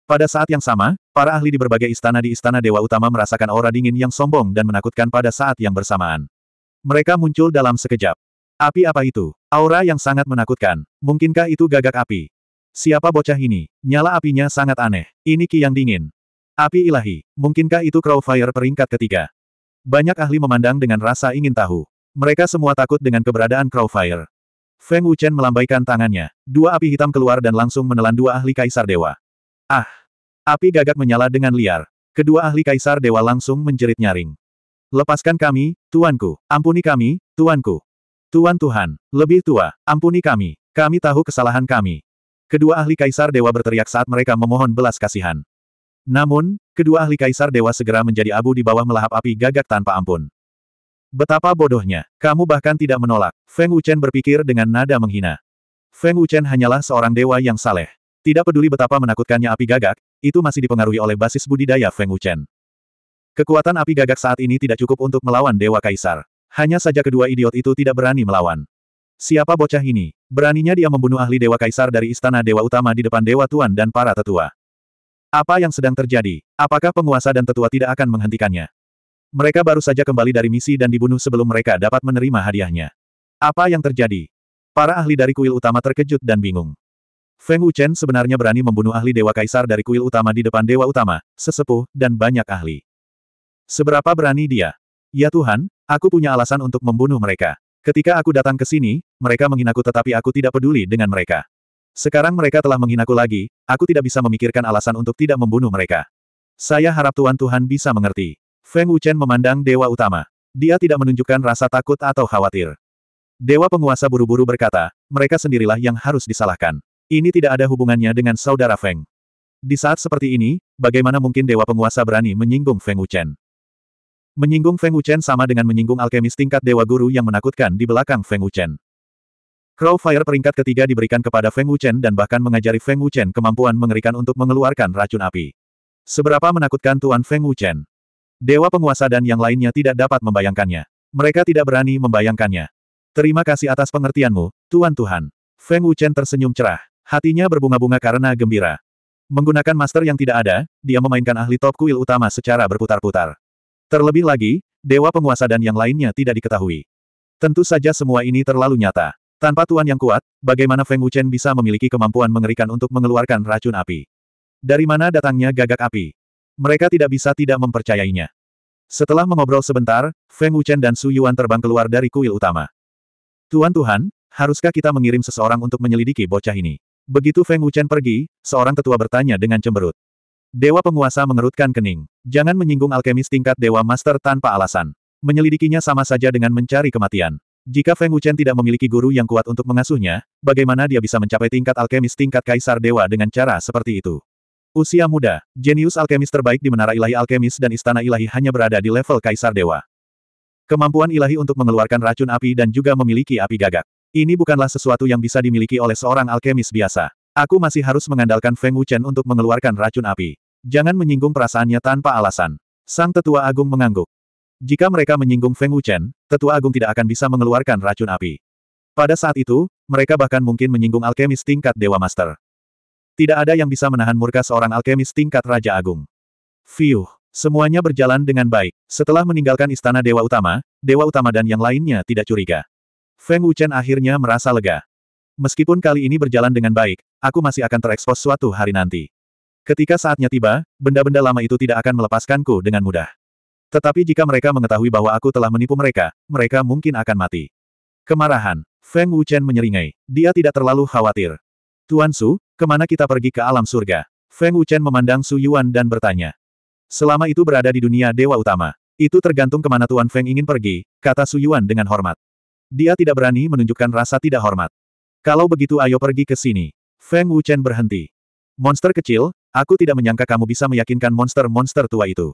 Pada saat yang sama, para ahli di berbagai istana di istana dewa utama merasakan aura dingin yang sombong dan menakutkan pada saat yang bersamaan. Mereka muncul dalam sekejap. Api apa itu? Aura yang sangat menakutkan. Mungkinkah itu gagak api? Siapa bocah ini? Nyala apinya sangat aneh. Ini ki yang dingin. Api ilahi. Mungkinkah itu Crowfire peringkat ketiga? Banyak ahli memandang dengan rasa ingin tahu. Mereka semua takut dengan keberadaan Crowfire. Feng Wuchen melambaikan tangannya. Dua api hitam keluar dan langsung menelan dua ahli kaisar dewa. Ah! Api gagak menyala dengan liar. Kedua ahli kaisar dewa langsung menjerit nyaring. Lepaskan kami, tuanku. Ampuni kami, tuanku. Tuan Tuhan, lebih tua, ampuni kami. Kami tahu kesalahan kami. Kedua ahli kaisar dewa berteriak saat mereka memohon belas kasihan. Namun, kedua ahli kaisar dewa segera menjadi abu di bawah melahap api gagak tanpa ampun. Betapa bodohnya, kamu bahkan tidak menolak, Feng Wuchen berpikir dengan nada menghina. Feng Wuchen hanyalah seorang dewa yang saleh. Tidak peduli betapa menakutkannya api gagak, itu masih dipengaruhi oleh basis budidaya Feng Wuchen. Kekuatan api gagak saat ini tidak cukup untuk melawan Dewa Kaisar. Hanya saja kedua idiot itu tidak berani melawan. Siapa bocah ini? Beraninya dia membunuh ahli Dewa Kaisar dari istana Dewa Utama di depan Dewa Tuan dan para tetua. Apa yang sedang terjadi? Apakah penguasa dan tetua tidak akan menghentikannya? Mereka baru saja kembali dari misi dan dibunuh sebelum mereka dapat menerima hadiahnya. Apa yang terjadi? Para ahli dari kuil utama terkejut dan bingung. Feng Wuchen sebenarnya berani membunuh ahli Dewa Kaisar dari kuil utama di depan Dewa Utama, sesepuh, dan banyak ahli. Seberapa berani dia? Ya Tuhan, aku punya alasan untuk membunuh mereka. Ketika aku datang ke sini, mereka menghinaku tetapi aku tidak peduli dengan mereka. Sekarang mereka telah menghinaku lagi, aku tidak bisa memikirkan alasan untuk tidak membunuh mereka. Saya harap Tuhan Tuhan bisa mengerti. Feng Wuchen memandang dewa utama. Dia tidak menunjukkan rasa takut atau khawatir. Dewa penguasa buru-buru berkata, mereka sendirilah yang harus disalahkan. Ini tidak ada hubungannya dengan saudara Feng. Di saat seperti ini, bagaimana mungkin dewa penguasa berani menyinggung Feng Wuchen? Menyinggung Feng Wuchen sama dengan menyinggung alkemis tingkat dewa guru yang menakutkan di belakang Feng Wuchen. Crowfire peringkat ketiga diberikan kepada Feng Wuchen dan bahkan mengajari Feng Wuchen kemampuan mengerikan untuk mengeluarkan racun api. Seberapa menakutkan Tuan Feng Wuchen? Dewa penguasa dan yang lainnya tidak dapat membayangkannya. Mereka tidak berani membayangkannya. Terima kasih atas pengertianmu, Tuan Tuhan. Feng Wuchen tersenyum cerah. Hatinya berbunga-bunga karena gembira. Menggunakan master yang tidak ada, dia memainkan ahli top kuil utama secara berputar-putar. Terlebih lagi, dewa penguasa dan yang lainnya tidak diketahui. Tentu saja semua ini terlalu nyata. Tanpa tuan yang kuat, bagaimana Feng Wuchen bisa memiliki kemampuan mengerikan untuk mengeluarkan racun api? Dari mana datangnya gagak api? Mereka tidak bisa tidak mempercayainya. Setelah mengobrol sebentar, Feng Wuchen dan Su Yuan terbang keluar dari kuil utama. Tuan-tuhan, haruskah kita mengirim seseorang untuk menyelidiki bocah ini? Begitu Feng Wuchen pergi, seorang tetua bertanya dengan cemberut. Dewa penguasa mengerutkan kening. Jangan menyinggung alkemis tingkat Dewa Master tanpa alasan. Menyelidikinya sama saja dengan mencari kematian. Jika Feng Wuchen tidak memiliki guru yang kuat untuk mengasuhnya, bagaimana dia bisa mencapai tingkat alkemis tingkat kaisar dewa dengan cara seperti itu? Usia muda, jenius alkemis terbaik di Menara Ilahi Alkemis dan Istana Ilahi hanya berada di level Kaisar Dewa. Kemampuan ilahi untuk mengeluarkan racun api dan juga memiliki api gagak. Ini bukanlah sesuatu yang bisa dimiliki oleh seorang alkemis biasa. Aku masih harus mengandalkan Feng Wuchen untuk mengeluarkan racun api. Jangan menyinggung perasaannya tanpa alasan. Sang Tetua Agung mengangguk. Jika mereka menyinggung Feng Wuchen, Tetua Agung tidak akan bisa mengeluarkan racun api. Pada saat itu, mereka bahkan mungkin menyinggung alkemis tingkat Dewa Master. Tidak ada yang bisa menahan murka seorang alkemis tingkat Raja Agung. Fiuh. Semuanya berjalan dengan baik. Setelah meninggalkan istana Dewa Utama, Dewa Utama dan yang lainnya tidak curiga. Feng Wuchen akhirnya merasa lega. Meskipun kali ini berjalan dengan baik, aku masih akan terekspos suatu hari nanti. Ketika saatnya tiba, benda-benda lama itu tidak akan melepaskanku dengan mudah. Tetapi jika mereka mengetahui bahwa aku telah menipu mereka, mereka mungkin akan mati. Kemarahan. Feng Wuchen menyeringai. Dia tidak terlalu khawatir. Tuan Su, Kemana kita pergi ke alam surga? Feng Wuchen memandang Su Yuan dan bertanya. Selama itu berada di dunia dewa utama. Itu tergantung kemana Tuan Feng ingin pergi, kata Su Yuan dengan hormat. Dia tidak berani menunjukkan rasa tidak hormat. Kalau begitu ayo pergi ke sini. Feng Wuchen berhenti. Monster kecil, aku tidak menyangka kamu bisa meyakinkan monster-monster tua itu.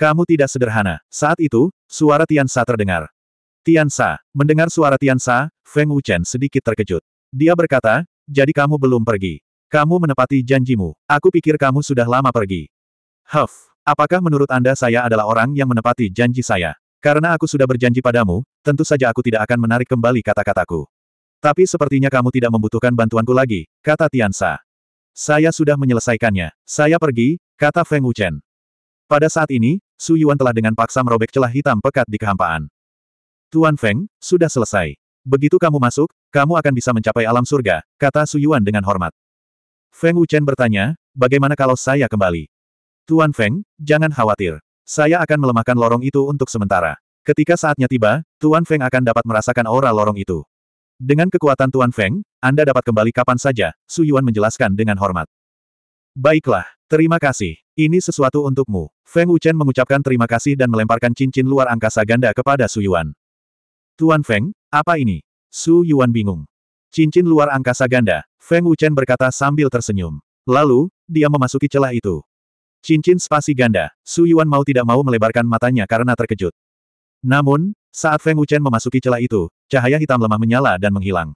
Kamu tidak sederhana. Saat itu, suara Tian Sa terdengar. Tian Sa, mendengar suara Tian Sa, Feng Wuchen sedikit terkejut. Dia berkata, jadi kamu belum pergi. Kamu menepati janjimu. Aku pikir kamu sudah lama pergi. Huff, apakah menurut Anda saya adalah orang yang menepati janji saya? Karena aku sudah berjanji padamu, tentu saja aku tidak akan menarik kembali kata-kataku. Tapi sepertinya kamu tidak membutuhkan bantuanku lagi, kata Tiansa. Saya sudah menyelesaikannya. Saya pergi, kata Feng Wuchen. Pada saat ini, Su Yuan telah dengan paksa merobek celah hitam pekat di kehampaan. Tuan Feng, sudah selesai. Begitu kamu masuk, kamu akan bisa mencapai alam surga, kata Su Yuan dengan hormat. Feng Wuchen bertanya, bagaimana kalau saya kembali? Tuan Feng, jangan khawatir. Saya akan melemahkan lorong itu untuk sementara. Ketika saatnya tiba, Tuan Feng akan dapat merasakan aura lorong itu. Dengan kekuatan Tuan Feng, Anda dapat kembali kapan saja, Su Yuan menjelaskan dengan hormat. Baiklah, terima kasih. Ini sesuatu untukmu. Feng Wuchen mengucapkan terima kasih dan melemparkan cincin luar angkasa ganda kepada Su Yuan. Tuan Feng, apa ini? Su Yuan bingung. Cincin luar angkasa ganda, Feng Wuchen berkata sambil tersenyum. Lalu, dia memasuki celah itu. Cincin spasi ganda, Su Yuan mau tidak mau melebarkan matanya karena terkejut. Namun, saat Feng Wuchen memasuki celah itu, cahaya hitam lemah menyala dan menghilang.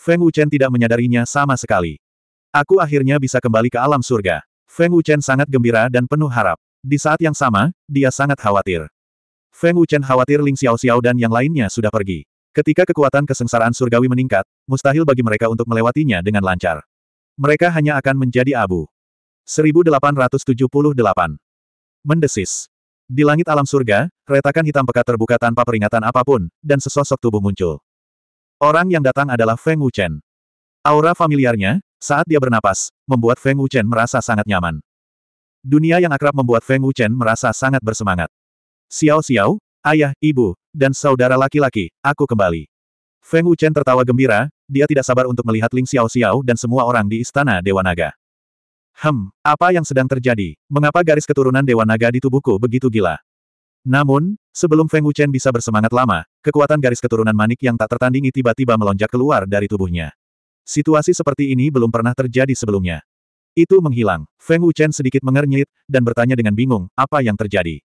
Feng Wuchen tidak menyadarinya sama sekali. Aku akhirnya bisa kembali ke alam surga. Feng Wuchen sangat gembira dan penuh harap. Di saat yang sama, dia sangat khawatir. Feng Wuchen khawatir Ling Xiao Xiao dan yang lainnya sudah pergi. Ketika kekuatan kesengsaraan surgawi meningkat, mustahil bagi mereka untuk melewatinya dengan lancar. Mereka hanya akan menjadi abu. 1878. Mendesis. Di langit alam surga, retakan hitam pekat terbuka tanpa peringatan apapun, dan sesosok tubuh muncul. Orang yang datang adalah Feng Wuchen. Aura familiarnya, saat dia bernapas, membuat Feng Wuchen merasa sangat nyaman. Dunia yang akrab membuat Feng Wuchen merasa sangat bersemangat. Xiao Xiao, ayah, ibu, dan saudara laki-laki, aku kembali. Feng Wuchen tertawa gembira, dia tidak sabar untuk melihat Ling Xiao Xiao dan semua orang di Istana Dewa Naga. Hem, apa yang sedang terjadi? Mengapa garis keturunan Dewa Naga di tubuhku begitu gila? Namun, sebelum Feng Wuchen bisa bersemangat lama, kekuatan garis keturunan manik yang tak tertandingi tiba-tiba melonjak keluar dari tubuhnya. Situasi seperti ini belum pernah terjadi sebelumnya. Itu menghilang. Feng Wuchen sedikit mengernyit, dan bertanya dengan bingung, apa yang terjadi?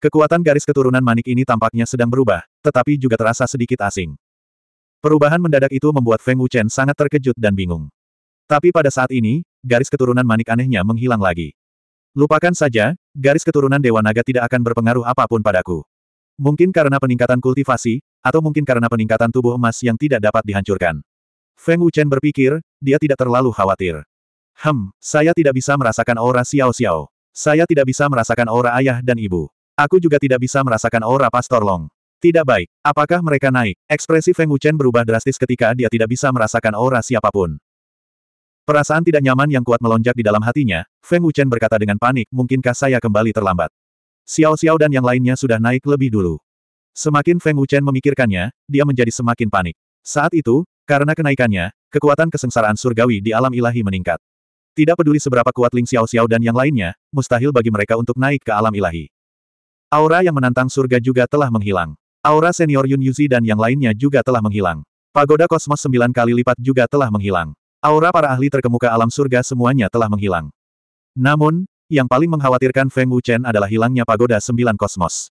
Kekuatan garis keturunan manik ini tampaknya sedang berubah, tetapi juga terasa sedikit asing. Perubahan mendadak itu membuat Feng Wuchen sangat terkejut dan bingung. Tapi pada saat ini, garis keturunan manik anehnya menghilang lagi. Lupakan saja, garis keturunan Dewa Naga tidak akan berpengaruh apapun padaku. Mungkin karena peningkatan kultivasi, atau mungkin karena peningkatan tubuh emas yang tidak dapat dihancurkan. Feng Wuchen berpikir, dia tidak terlalu khawatir. Hem, saya tidak bisa merasakan aura Xiao Xiao. Saya tidak bisa merasakan aura ayah dan ibu. Aku juga tidak bisa merasakan aura Pastor Long. Tidak baik. Apakah mereka naik? Ekspresi Feng Wuchen berubah drastis ketika dia tidak bisa merasakan aura siapapun. Perasaan tidak nyaman yang kuat melonjak di dalam hatinya, Feng Wuchen berkata dengan panik, mungkinkah saya kembali terlambat? Xiao Xiao dan yang lainnya sudah naik lebih dulu. Semakin Feng Wuchen memikirkannya, dia menjadi semakin panik. Saat itu, karena kenaikannya, kekuatan kesengsaraan surgawi di alam ilahi meningkat. Tidak peduli seberapa kuat Ling Xiao Xiao dan yang lainnya, mustahil bagi mereka untuk naik ke alam ilahi. Aura yang menantang surga juga telah menghilang. Aura senior Yun Yuzi dan yang lainnya juga telah menghilang. Pagoda kosmos sembilan kali lipat juga telah menghilang. Aura para ahli terkemuka alam surga semuanya telah menghilang. Namun, yang paling mengkhawatirkan Feng Wuchen adalah hilangnya pagoda sembilan kosmos.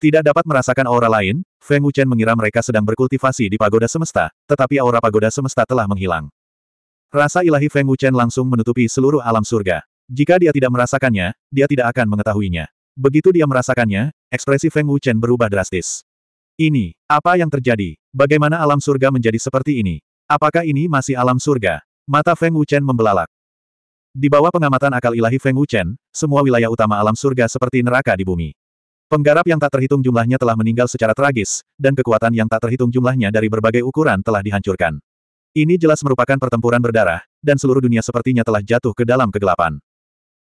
Tidak dapat merasakan aura lain, Feng Wuchen mengira mereka sedang berkultivasi di pagoda semesta, tetapi aura pagoda semesta telah menghilang. Rasa ilahi Feng Wuchen langsung menutupi seluruh alam surga. Jika dia tidak merasakannya, dia tidak akan mengetahuinya. Begitu dia merasakannya, ekspresi Feng Wuchen berubah drastis. Ini, apa yang terjadi? Bagaimana alam surga menjadi seperti ini? Apakah ini masih alam surga? Mata Feng Wuchen membelalak. Di bawah pengamatan akal ilahi Feng Wuchen, semua wilayah utama alam surga seperti neraka di bumi. Penggarap yang tak terhitung jumlahnya telah meninggal secara tragis, dan kekuatan yang tak terhitung jumlahnya dari berbagai ukuran telah dihancurkan. Ini jelas merupakan pertempuran berdarah, dan seluruh dunia sepertinya telah jatuh ke dalam kegelapan.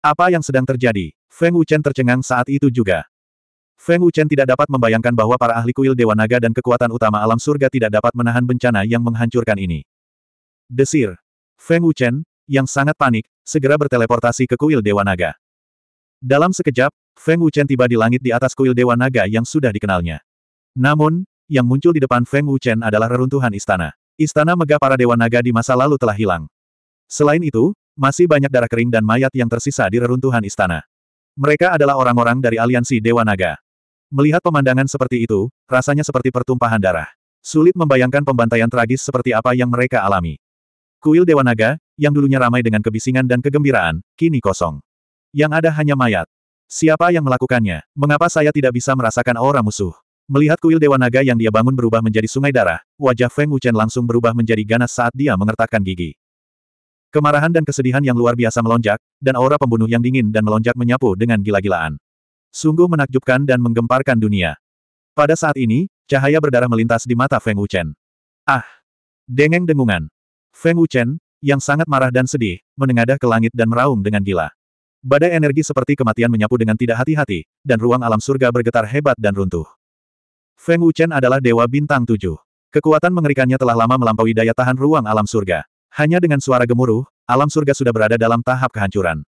Apa yang sedang terjadi? Feng Wuchen tercengang saat itu juga. Feng Wuchen tidak dapat membayangkan bahwa para ahli kuil Dewa Naga dan kekuatan utama alam surga tidak dapat menahan bencana yang menghancurkan ini. Desir. Feng Wuchen, yang sangat panik, segera berteleportasi ke kuil Dewa Naga. Dalam sekejap, Feng Wuchen tiba di langit di atas kuil Dewa Naga yang sudah dikenalnya. Namun, yang muncul di depan Feng Wuchen adalah reruntuhan istana. Istana megah para Dewa Naga di masa lalu telah hilang. Selain itu, masih banyak darah kering dan mayat yang tersisa di reruntuhan istana. Mereka adalah orang-orang dari aliansi Dewa Naga. Melihat pemandangan seperti itu, rasanya seperti pertumpahan darah. Sulit membayangkan pembantaian tragis seperti apa yang mereka alami. Kuil Dewa Naga, yang dulunya ramai dengan kebisingan dan kegembiraan, kini kosong. Yang ada hanya mayat. Siapa yang melakukannya? Mengapa saya tidak bisa merasakan aura musuh? Melihat kuil Dewa Naga yang dia bangun berubah menjadi sungai darah, wajah Feng Wuchen langsung berubah menjadi ganas saat dia mengertakkan gigi. Kemarahan dan kesedihan yang luar biasa melonjak, dan aura pembunuh yang dingin dan melonjak menyapu dengan gila-gilaan. Sungguh menakjubkan dan menggemparkan dunia. Pada saat ini, cahaya berdarah melintas di mata Feng Wuchen. Ah! Dengeng dengungan. Feng Wuchen, yang sangat marah dan sedih, menengadah ke langit dan meraung dengan gila. Badai energi seperti kematian menyapu dengan tidak hati-hati, dan ruang alam surga bergetar hebat dan runtuh. Feng Wuchen adalah dewa bintang tujuh. Kekuatan mengerikannya telah lama melampaui daya tahan ruang alam surga. Hanya dengan suara gemuruh, alam surga sudah berada dalam tahap kehancuran.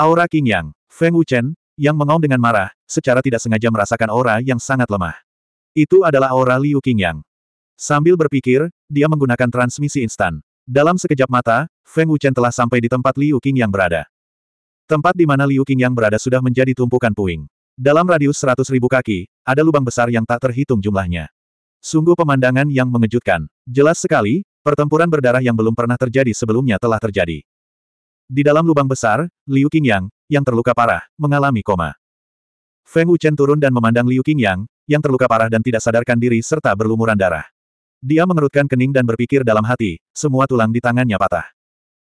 Aura King Yang, Feng Wuchen, yang mengaum dengan marah, secara tidak sengaja merasakan aura yang sangat lemah. Itu adalah aura Liu King Yang. Sambil berpikir, dia menggunakan transmisi instan. Dalam sekejap mata, Feng Wuchen telah sampai di tempat Liu King Yang berada. Tempat di mana Liu King Yang berada sudah menjadi tumpukan puing. Dalam radius seratus ribu kaki, ada lubang besar yang tak terhitung jumlahnya. Sungguh pemandangan yang mengejutkan. Jelas sekali, Pertempuran berdarah yang belum pernah terjadi sebelumnya telah terjadi. Di dalam lubang besar, Liu Qingyang, yang terluka parah, mengalami koma. Feng Wuchen turun dan memandang Liu Qingyang, yang terluka parah dan tidak sadarkan diri serta berlumuran darah. Dia mengerutkan kening dan berpikir dalam hati, semua tulang di tangannya patah.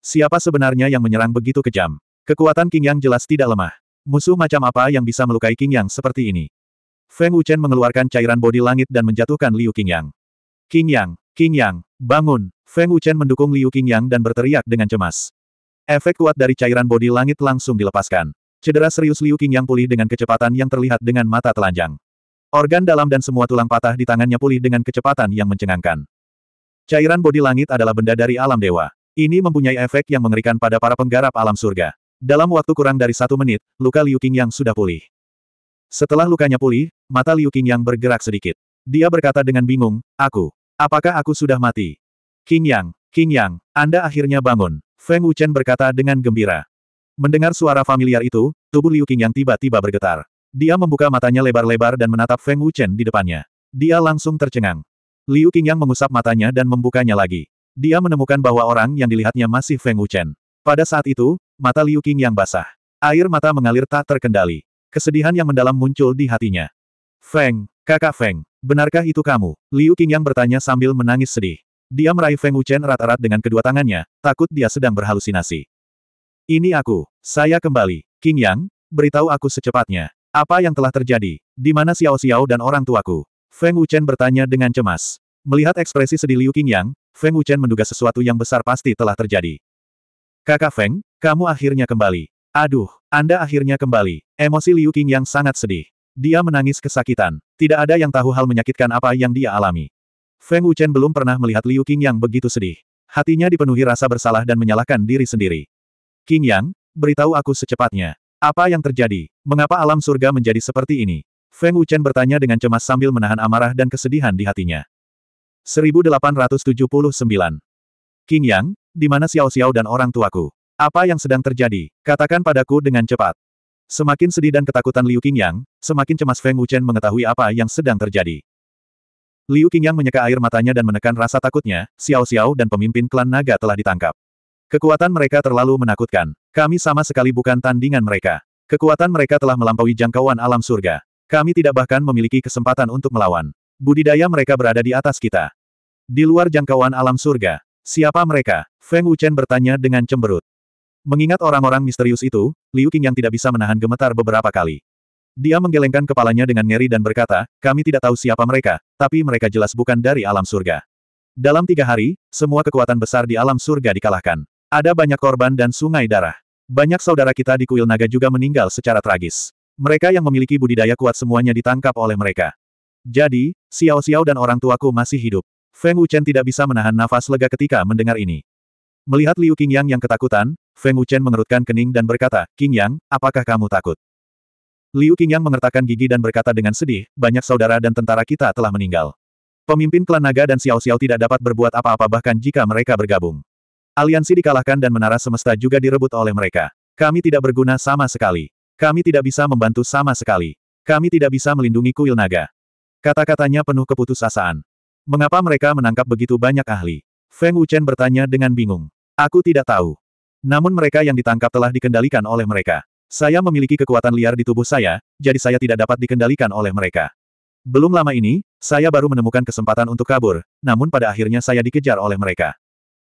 Siapa sebenarnya yang menyerang begitu kejam? Kekuatan Qingyang jelas tidak lemah. Musuh macam apa yang bisa melukai Qingyang seperti ini? Feng Wuchen mengeluarkan cairan bodi langit dan menjatuhkan Liu Qingyang. Qingyang, Qingyang, Bangun! Feng Wuchen mendukung Liu Qingyang dan berteriak dengan cemas. Efek kuat dari cairan bodi langit langsung dilepaskan. Cedera serius Liu Qingyang pulih dengan kecepatan yang terlihat dengan mata telanjang. Organ dalam dan semua tulang patah di tangannya pulih dengan kecepatan yang mencengangkan. Cairan bodi langit adalah benda dari alam dewa. Ini mempunyai efek yang mengerikan pada para penggarap alam surga. Dalam waktu kurang dari satu menit, luka Liu Qingyang sudah pulih. Setelah lukanya pulih, mata Liu Qingyang bergerak sedikit. Dia berkata dengan bingung, aku. Apakah aku sudah mati? King Yang, King Yang, Anda akhirnya bangun. Feng Wuchen berkata dengan gembira. Mendengar suara familiar itu, tubuh Liu Qingyang tiba-tiba bergetar. Dia membuka matanya lebar-lebar dan menatap Feng Wuchen di depannya. Dia langsung tercengang. Liu Qingyang mengusap matanya dan membukanya lagi. Dia menemukan bahwa orang yang dilihatnya masih Feng Wuchen. Pada saat itu, mata Liu Qingyang basah. Air mata mengalir tak terkendali. Kesedihan yang mendalam muncul di hatinya. Feng, kakak Feng, benarkah itu kamu? Liu Qingyang bertanya sambil menangis sedih. Dia meraih Feng Wuchen erat-erat dengan kedua tangannya, takut dia sedang berhalusinasi. Ini aku, saya kembali. Qingyang, beritahu aku secepatnya. Apa yang telah terjadi? Di mana Xiao Xiao dan orang tuaku? Feng Wuchen bertanya dengan cemas. Melihat ekspresi sedih Liu Qingyang, Feng Wuchen menduga sesuatu yang besar pasti telah terjadi. Kakak Feng, kamu akhirnya kembali. Aduh, Anda akhirnya kembali. Emosi Liu Qingyang sangat sedih. Dia menangis kesakitan. Tidak ada yang tahu hal menyakitkan apa yang dia alami. Feng Wuchen belum pernah melihat Liu King yang begitu sedih. Hatinya dipenuhi rasa bersalah dan menyalahkan diri sendiri. King Yang, beritahu aku secepatnya. Apa yang terjadi? Mengapa alam surga menjadi seperti ini? Feng Wuchen bertanya dengan cemas sambil menahan amarah dan kesedihan di hatinya. 1879. King Yang, di mana Xiao Xiao dan orang tuaku? Apa yang sedang terjadi? Katakan padaku dengan cepat. Semakin sedih dan ketakutan Liu Qingyang, semakin cemas Feng Wuchen mengetahui apa yang sedang terjadi. Liu Qingyang menyeka air matanya dan menekan rasa takutnya, Xiao Xiao dan pemimpin klan naga telah ditangkap. Kekuatan mereka terlalu menakutkan. Kami sama sekali bukan tandingan mereka. Kekuatan mereka telah melampaui jangkauan alam surga. Kami tidak bahkan memiliki kesempatan untuk melawan. Budidaya mereka berada di atas kita. Di luar jangkauan alam surga, siapa mereka? Feng Wuchen bertanya dengan cemberut. Mengingat orang-orang misterius itu, Liu Qing yang tidak bisa menahan gemetar beberapa kali. Dia menggelengkan kepalanya dengan ngeri dan berkata, kami tidak tahu siapa mereka, tapi mereka jelas bukan dari alam surga. Dalam tiga hari, semua kekuatan besar di alam surga dikalahkan. Ada banyak korban dan sungai darah. Banyak saudara kita di kuil naga juga meninggal secara tragis. Mereka yang memiliki budidaya kuat semuanya ditangkap oleh mereka. Jadi, Xiao Xiao dan orang tuaku masih hidup. Feng Wuchen tidak bisa menahan nafas lega ketika mendengar ini. Melihat Liu Qingyang yang ketakutan, Feng Wuchen mengerutkan kening dan berkata, Qingyang, apakah kamu takut? Liu Qingyang mengertakkan gigi dan berkata dengan sedih, banyak saudara dan tentara kita telah meninggal. Pemimpin klan naga dan Xiao Xiao tidak dapat berbuat apa-apa bahkan jika mereka bergabung. Aliansi dikalahkan dan menara semesta juga direbut oleh mereka. Kami tidak berguna sama sekali. Kami tidak bisa membantu sama sekali. Kami tidak bisa melindungi kuil naga. Kata-katanya penuh keputusasaan. Mengapa mereka menangkap begitu banyak ahli? Feng Wuchen bertanya dengan bingung. Aku tidak tahu. Namun mereka yang ditangkap telah dikendalikan oleh mereka. Saya memiliki kekuatan liar di tubuh saya, jadi saya tidak dapat dikendalikan oleh mereka. Belum lama ini, saya baru menemukan kesempatan untuk kabur, namun pada akhirnya saya dikejar oleh mereka.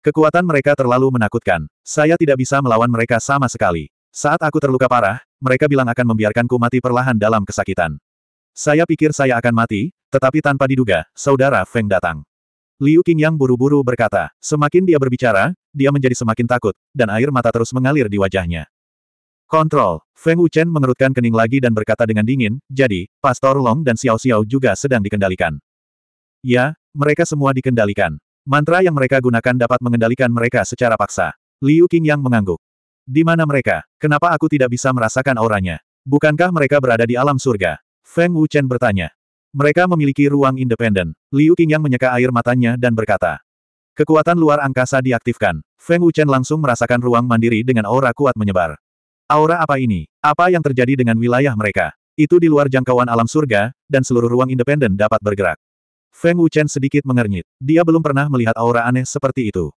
Kekuatan mereka terlalu menakutkan. Saya tidak bisa melawan mereka sama sekali. Saat aku terluka parah, mereka bilang akan membiarkanku mati perlahan dalam kesakitan. Saya pikir saya akan mati, tetapi tanpa diduga, saudara Feng datang. Liu Qingyang buru-buru berkata, semakin dia berbicara, dia menjadi semakin takut, dan air mata terus mengalir di wajahnya. Kontrol, Feng Wuchen mengerutkan kening lagi dan berkata dengan dingin, jadi, Pastor Long dan Xiao Xiao juga sedang dikendalikan. Ya, mereka semua dikendalikan. Mantra yang mereka gunakan dapat mengendalikan mereka secara paksa. Liu Qingyang mengangguk. Di mana mereka? Kenapa aku tidak bisa merasakan auranya? Bukankah mereka berada di alam surga? Feng Wuchen bertanya. Mereka memiliki ruang independen. Liu Qingyang menyeka air matanya dan berkata. Kekuatan luar angkasa diaktifkan. Feng Wuchen langsung merasakan ruang mandiri dengan aura kuat menyebar. Aura apa ini? Apa yang terjadi dengan wilayah mereka? Itu di luar jangkauan alam surga, dan seluruh ruang independen dapat bergerak. Feng Wuchen sedikit mengernyit. Dia belum pernah melihat aura aneh seperti itu.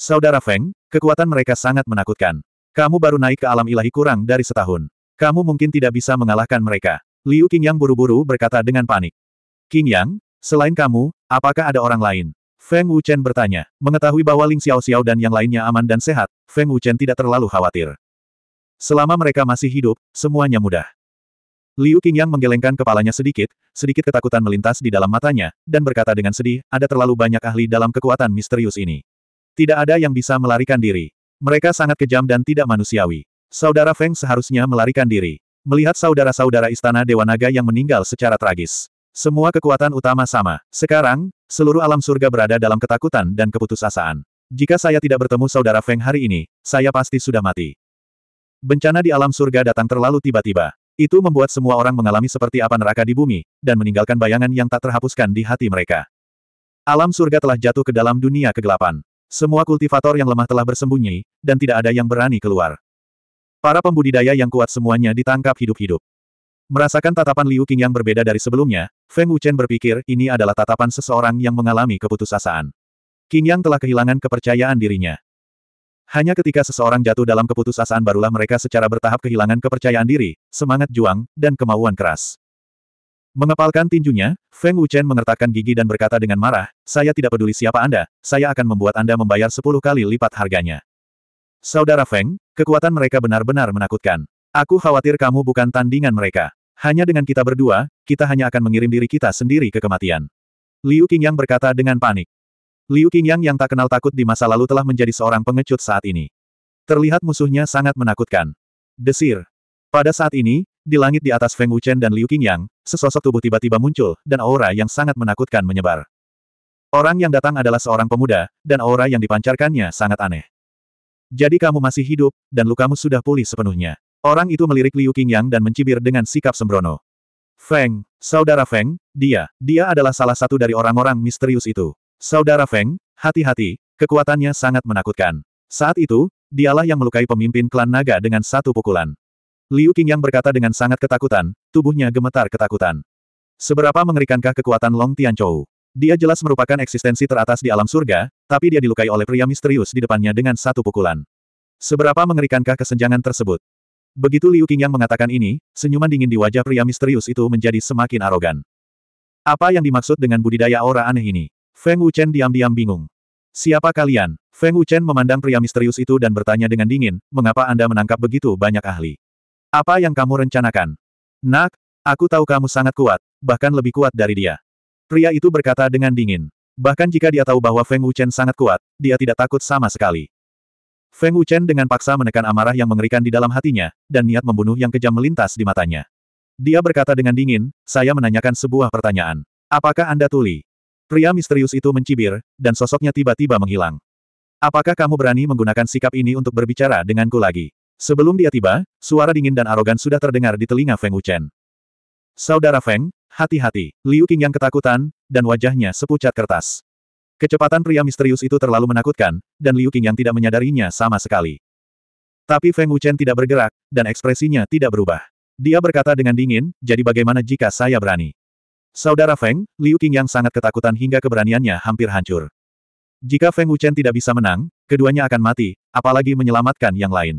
Saudara Feng, kekuatan mereka sangat menakutkan. Kamu baru naik ke alam ilahi kurang dari setahun. Kamu mungkin tidak bisa mengalahkan mereka. Liu Qingyang buru-buru berkata dengan panik. Qingyang, selain kamu, apakah ada orang lain? Feng Wuchen bertanya. Mengetahui bahwa Ling Xiao Xiao dan yang lainnya aman dan sehat, Feng Wuchen tidak terlalu khawatir. Selama mereka masih hidup, semuanya mudah. Liu Qingyang menggelengkan kepalanya sedikit, sedikit ketakutan melintas di dalam matanya, dan berkata dengan sedih, ada terlalu banyak ahli dalam kekuatan misterius ini. Tidak ada yang bisa melarikan diri. Mereka sangat kejam dan tidak manusiawi. Saudara Feng seharusnya melarikan diri. Melihat saudara-saudara istana Dewa Naga yang meninggal secara tragis. Semua kekuatan utama sama. Sekarang, seluruh alam surga berada dalam ketakutan dan keputusasaan. Jika saya tidak bertemu saudara Feng hari ini, saya pasti sudah mati. Bencana di alam surga datang terlalu tiba-tiba. Itu membuat semua orang mengalami seperti apa neraka di bumi, dan meninggalkan bayangan yang tak terhapuskan di hati mereka. Alam surga telah jatuh ke dalam dunia kegelapan. Semua kultivator yang lemah telah bersembunyi, dan tidak ada yang berani keluar. Para pembudidaya yang kuat semuanya ditangkap hidup-hidup. Merasakan tatapan Liu Qing yang berbeda dari sebelumnya, Feng Wuchen berpikir ini adalah tatapan seseorang yang mengalami keputusasaan. Qing Yang telah kehilangan kepercayaan dirinya. Hanya ketika seseorang jatuh dalam keputusasaan barulah mereka secara bertahap kehilangan kepercayaan diri, semangat juang, dan kemauan keras. Mengepalkan tinjunya, Feng Wuchen mengertakkan gigi dan berkata dengan marah, saya tidak peduli siapa Anda, saya akan membuat Anda membayar sepuluh kali lipat harganya. Saudara Feng, kekuatan mereka benar-benar menakutkan. Aku khawatir kamu bukan tandingan mereka. Hanya dengan kita berdua, kita hanya akan mengirim diri kita sendiri ke kematian. Liu Qingyang berkata dengan panik. Liu Qingyang yang tak kenal takut di masa lalu telah menjadi seorang pengecut saat ini. Terlihat musuhnya sangat menakutkan. Desir. Pada saat ini, di langit di atas Feng Wuchen dan Liu Qingyang, sesosok tubuh tiba-tiba muncul, dan aura yang sangat menakutkan menyebar. Orang yang datang adalah seorang pemuda, dan aura yang dipancarkannya sangat aneh. Jadi kamu masih hidup, dan lukamu sudah pulih sepenuhnya. Orang itu melirik Liu Qingyang dan mencibir dengan sikap sembrono. Feng, saudara Feng, dia, dia adalah salah satu dari orang-orang misterius itu. Saudara Feng, hati-hati, kekuatannya sangat menakutkan. Saat itu, dialah yang melukai pemimpin klan naga dengan satu pukulan. Liu Qingyang berkata dengan sangat ketakutan, tubuhnya gemetar ketakutan. Seberapa mengerikankah kekuatan Long Tianchou? Dia jelas merupakan eksistensi teratas di alam surga, tapi dia dilukai oleh pria misterius di depannya dengan satu pukulan. Seberapa mengerikankah kesenjangan tersebut? Begitu Liu Qingyang mengatakan ini, senyuman dingin di wajah pria misterius itu menjadi semakin arogan. Apa yang dimaksud dengan budidaya aura aneh ini? Feng Wuchen diam-diam bingung. Siapa kalian? Feng Wuchen memandang pria misterius itu dan bertanya dengan dingin, mengapa Anda menangkap begitu banyak ahli? Apa yang kamu rencanakan? Nak, aku tahu kamu sangat kuat, bahkan lebih kuat dari dia. Pria itu berkata dengan dingin. Bahkan jika dia tahu bahwa Feng Wuchen sangat kuat, dia tidak takut sama sekali. Feng Wuchen dengan paksa menekan amarah yang mengerikan di dalam hatinya, dan niat membunuh yang kejam melintas di matanya. Dia berkata dengan dingin, saya menanyakan sebuah pertanyaan. Apakah Anda tuli? Pria misterius itu mencibir, dan sosoknya tiba-tiba menghilang. Apakah kamu berani menggunakan sikap ini untuk berbicara denganku lagi? Sebelum dia tiba, suara dingin dan arogan sudah terdengar di telinga Feng Wuchen. Saudara Feng, Hati-hati, Liu King yang ketakutan, dan wajahnya sepucat kertas. Kecepatan pria misterius itu terlalu menakutkan, dan Liu King yang tidak menyadarinya sama sekali. Tapi Feng Wuchen tidak bergerak, dan ekspresinya tidak berubah. Dia berkata dengan dingin, jadi bagaimana jika saya berani? Saudara Feng, Liu King yang sangat ketakutan hingga keberaniannya hampir hancur. Jika Feng Wuchen tidak bisa menang, keduanya akan mati, apalagi menyelamatkan yang lain.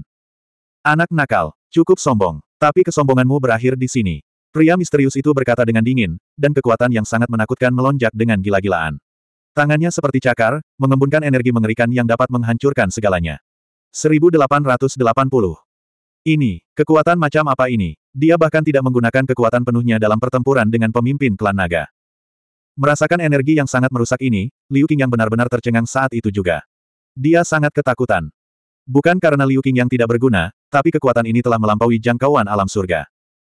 Anak nakal, cukup sombong, tapi kesombonganmu berakhir di sini. Pria misterius itu berkata dengan dingin, dan kekuatan yang sangat menakutkan melonjak dengan gila-gilaan. Tangannya seperti cakar, mengembunkan energi mengerikan yang dapat menghancurkan segalanya. 1880. Ini, kekuatan macam apa ini? Dia bahkan tidak menggunakan kekuatan penuhnya dalam pertempuran dengan pemimpin klan naga. Merasakan energi yang sangat merusak ini, Liu Qing yang benar-benar tercengang saat itu juga. Dia sangat ketakutan. Bukan karena Liu Qing yang tidak berguna, tapi kekuatan ini telah melampaui jangkauan alam surga.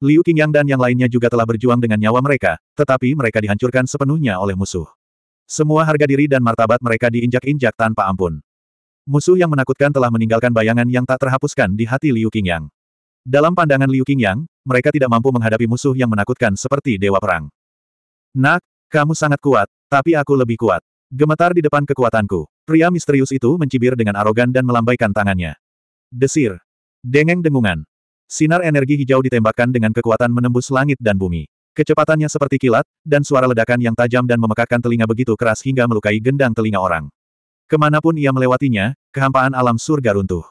Liu Qingyang dan yang lainnya juga telah berjuang dengan nyawa mereka, tetapi mereka dihancurkan sepenuhnya oleh musuh. Semua harga diri dan martabat mereka diinjak-injak tanpa ampun. Musuh yang menakutkan telah meninggalkan bayangan yang tak terhapuskan di hati Liu Qingyang. Dalam pandangan Liu Qingyang, mereka tidak mampu menghadapi musuh yang menakutkan seperti dewa perang. Nak, kamu sangat kuat, tapi aku lebih kuat. Gemetar di depan kekuatanku. Pria misterius itu mencibir dengan arogan dan melambaikan tangannya. Desir. Dengeng dengungan. Sinar energi hijau ditembakkan dengan kekuatan menembus langit dan bumi. Kecepatannya seperti kilat, dan suara ledakan yang tajam dan memekakkan telinga begitu keras hingga melukai gendang telinga orang. Kemanapun ia melewatinya, kehampaan alam surga runtuh.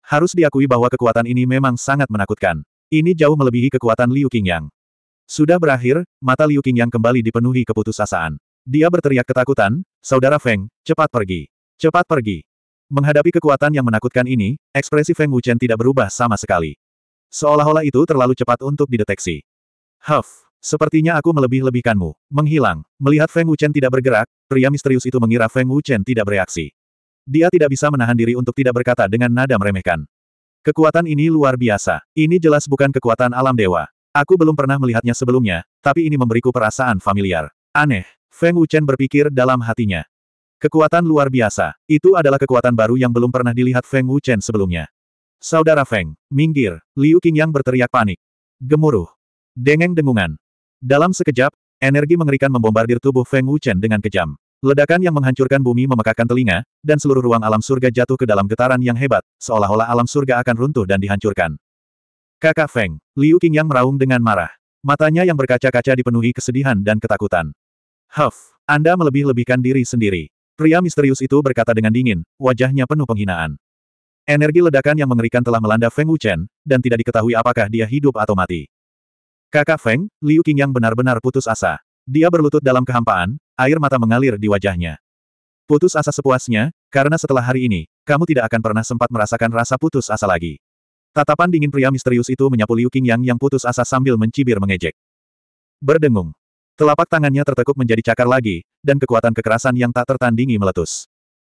Harus diakui bahwa kekuatan ini memang sangat menakutkan. Ini jauh melebihi kekuatan Liu Qingyang. Sudah berakhir, mata Liu Qingyang kembali dipenuhi keputusasaan. Dia berteriak ketakutan, Saudara Feng, cepat pergi. Cepat pergi. Menghadapi kekuatan yang menakutkan ini, ekspresi Feng Wuchen tidak berubah sama sekali. Seolah-olah itu terlalu cepat untuk dideteksi. Huff, sepertinya aku melebih-lebihkanmu. Menghilang. Melihat Feng Wuchen tidak bergerak, pria misterius itu mengira Feng Wuchen tidak bereaksi. Dia tidak bisa menahan diri untuk tidak berkata dengan nada meremehkan. Kekuatan ini luar biasa. Ini jelas bukan kekuatan alam dewa. Aku belum pernah melihatnya sebelumnya, tapi ini memberiku perasaan familiar. Aneh. Feng Wuchen berpikir dalam hatinya. Kekuatan luar biasa. Itu adalah kekuatan baru yang belum pernah dilihat Feng Wuchen sebelumnya. Saudara Feng, minggir, Liu Qingyang berteriak panik. Gemuruh. Dengeng dengungan. Dalam sekejap, energi mengerikan membombardir tubuh Feng Wuchen dengan kejam. Ledakan yang menghancurkan bumi memekakkan telinga, dan seluruh ruang alam surga jatuh ke dalam getaran yang hebat, seolah-olah alam surga akan runtuh dan dihancurkan. Kakak Feng, Liu Qingyang meraung dengan marah. Matanya yang berkaca-kaca dipenuhi kesedihan dan ketakutan. Huff, Anda melebih-lebihkan diri sendiri. Pria misterius itu berkata dengan dingin, wajahnya penuh penghinaan. Energi ledakan yang mengerikan telah melanda Feng Wuchen, dan tidak diketahui apakah dia hidup atau mati. Kakak Feng, Liu yang benar-benar putus asa. Dia berlutut dalam kehampaan, air mata mengalir di wajahnya. Putus asa sepuasnya, karena setelah hari ini, kamu tidak akan pernah sempat merasakan rasa putus asa lagi. Tatapan dingin pria misterius itu menyapu Liu Qingyang yang putus asa sambil mencibir mengejek. Berdengung. Telapak tangannya tertekuk menjadi cakar lagi, dan kekuatan kekerasan yang tak tertandingi meletus.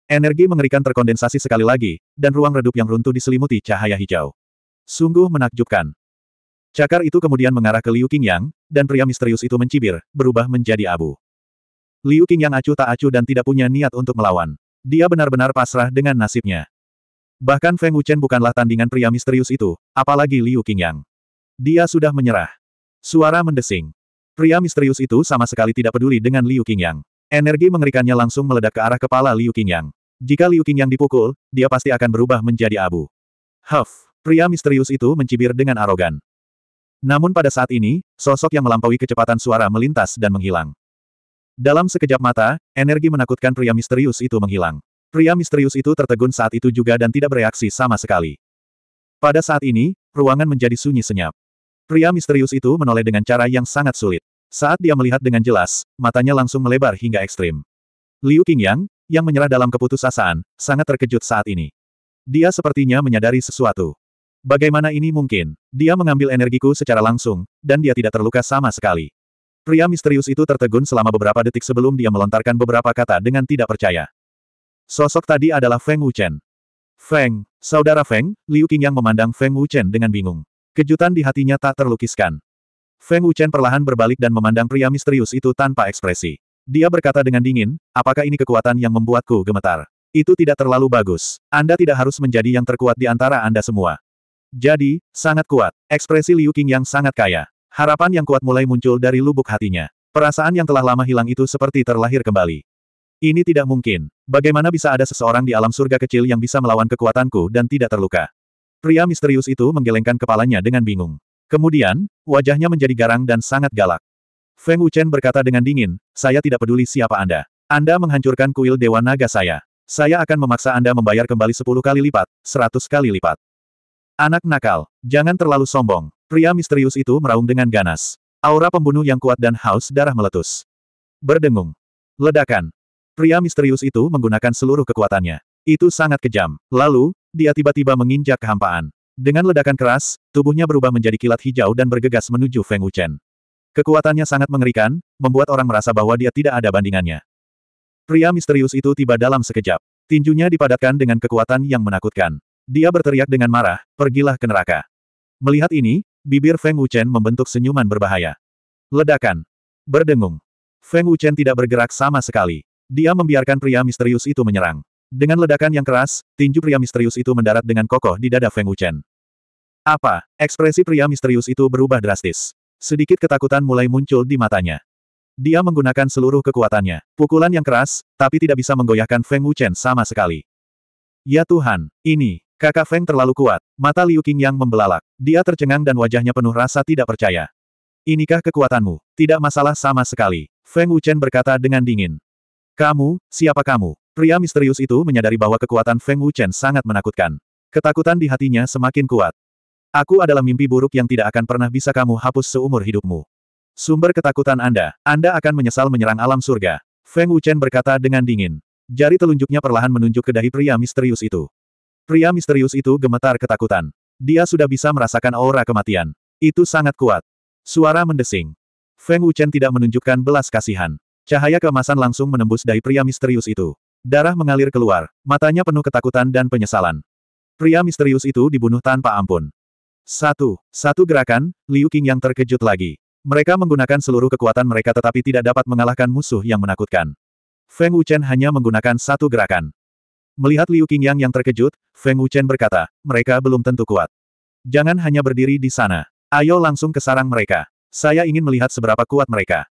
Energi mengerikan terkondensasi sekali lagi, dan ruang redup yang runtuh diselimuti cahaya hijau. Sungguh menakjubkan. Cakar itu kemudian mengarah ke Liu Qingyang, dan pria misterius itu mencibir, berubah menjadi abu. Liu Qingyang acuh tak acuh dan tidak punya niat untuk melawan. Dia benar-benar pasrah dengan nasibnya. Bahkan Feng Wuchen bukanlah tandingan pria misterius itu, apalagi Liu Qingyang. Dia sudah menyerah. Suara mendesing. Pria misterius itu sama sekali tidak peduli dengan Liu Qingyang. Energi mengerikannya langsung meledak ke arah kepala Liu Qingyang. Jika Liu Qingyang dipukul, dia pasti akan berubah menjadi abu. Huff, pria misterius itu mencibir dengan arogan. Namun pada saat ini, sosok yang melampaui kecepatan suara melintas dan menghilang. Dalam sekejap mata, energi menakutkan pria misterius itu menghilang. Pria misterius itu tertegun saat itu juga dan tidak bereaksi sama sekali. Pada saat ini, ruangan menjadi sunyi senyap. Pria misterius itu menoleh dengan cara yang sangat sulit. Saat dia melihat dengan jelas, matanya langsung melebar hingga ekstrim. Liu Qingyang, yang menyerah dalam keputusasaan, sangat terkejut saat ini. Dia sepertinya menyadari sesuatu. Bagaimana ini mungkin? Dia mengambil energiku secara langsung, dan dia tidak terluka sama sekali. Pria misterius itu tertegun selama beberapa detik sebelum dia melontarkan beberapa kata dengan tidak percaya. Sosok tadi adalah Feng Wuchen. Feng, saudara Feng, Liu Qingyang memandang Feng Wuchen dengan bingung. Kejutan di hatinya tak terlukiskan. Feng Wuchen perlahan berbalik dan memandang pria misterius itu tanpa ekspresi. Dia berkata dengan dingin, apakah ini kekuatan yang membuatku gemetar? Itu tidak terlalu bagus. Anda tidak harus menjadi yang terkuat di antara Anda semua. Jadi, sangat kuat. Ekspresi Liu Qing yang sangat kaya. Harapan yang kuat mulai muncul dari lubuk hatinya. Perasaan yang telah lama hilang itu seperti terlahir kembali. Ini tidak mungkin. Bagaimana bisa ada seseorang di alam surga kecil yang bisa melawan kekuatanku dan tidak terluka? Pria misterius itu menggelengkan kepalanya dengan bingung. Kemudian, wajahnya menjadi garang dan sangat galak. Feng Wuchen berkata dengan dingin, saya tidak peduli siapa Anda. Anda menghancurkan kuil Dewa Naga saya. Saya akan memaksa Anda membayar kembali 10 kali lipat, 100 kali lipat. Anak nakal, jangan terlalu sombong. Pria misterius itu meraung dengan ganas. Aura pembunuh yang kuat dan haus darah meletus. Berdengung. Ledakan. Pria misterius itu menggunakan seluruh kekuatannya. Itu sangat kejam. Lalu, dia tiba-tiba menginjak kehampaan. Dengan ledakan keras, tubuhnya berubah menjadi kilat hijau dan bergegas menuju Feng Wuchen. Kekuatannya sangat mengerikan, membuat orang merasa bahwa dia tidak ada bandingannya. Pria misterius itu tiba dalam sekejap. Tinjunya dipadatkan dengan kekuatan yang menakutkan. Dia berteriak dengan marah, pergilah ke neraka. Melihat ini, bibir Feng Wuchen membentuk senyuman berbahaya. Ledakan. Berdengung. Feng Wuchen tidak bergerak sama sekali. Dia membiarkan pria misterius itu menyerang. Dengan ledakan yang keras, tinju pria misterius itu mendarat dengan kokoh di dada Feng Wuchen. Apa? Ekspresi pria misterius itu berubah drastis. Sedikit ketakutan mulai muncul di matanya. Dia menggunakan seluruh kekuatannya. Pukulan yang keras, tapi tidak bisa menggoyahkan Feng Wuchen sama sekali. Ya Tuhan, ini, kakak Feng terlalu kuat. Mata Liu yang membelalak. Dia tercengang dan wajahnya penuh rasa tidak percaya. Inikah kekuatanmu? Tidak masalah sama sekali. Feng Wuchen berkata dengan dingin. Kamu, siapa kamu? Pria misterius itu menyadari bahwa kekuatan Feng Wuchen sangat menakutkan. Ketakutan di hatinya semakin kuat. Aku adalah mimpi buruk yang tidak akan pernah bisa kamu hapus seumur hidupmu. Sumber ketakutan Anda, Anda akan menyesal menyerang alam surga. Feng Wuchen berkata dengan dingin. Jari telunjuknya perlahan menunjuk ke dahi pria misterius itu. Pria misterius itu gemetar ketakutan. Dia sudah bisa merasakan aura kematian. Itu sangat kuat. Suara mendesing. Feng Wuchen tidak menunjukkan belas kasihan. Cahaya keemasan langsung menembus dahi pria misterius itu. Darah mengalir keluar, matanya penuh ketakutan dan penyesalan. Pria misterius itu dibunuh tanpa ampun. Satu, satu gerakan, Liu Qing yang terkejut lagi. Mereka menggunakan seluruh kekuatan mereka tetapi tidak dapat mengalahkan musuh yang menakutkan. Feng Wuchen hanya menggunakan satu gerakan. Melihat Liu yang yang terkejut, Feng Wuchen berkata, mereka belum tentu kuat. Jangan hanya berdiri di sana. Ayo langsung ke sarang mereka. Saya ingin melihat seberapa kuat mereka.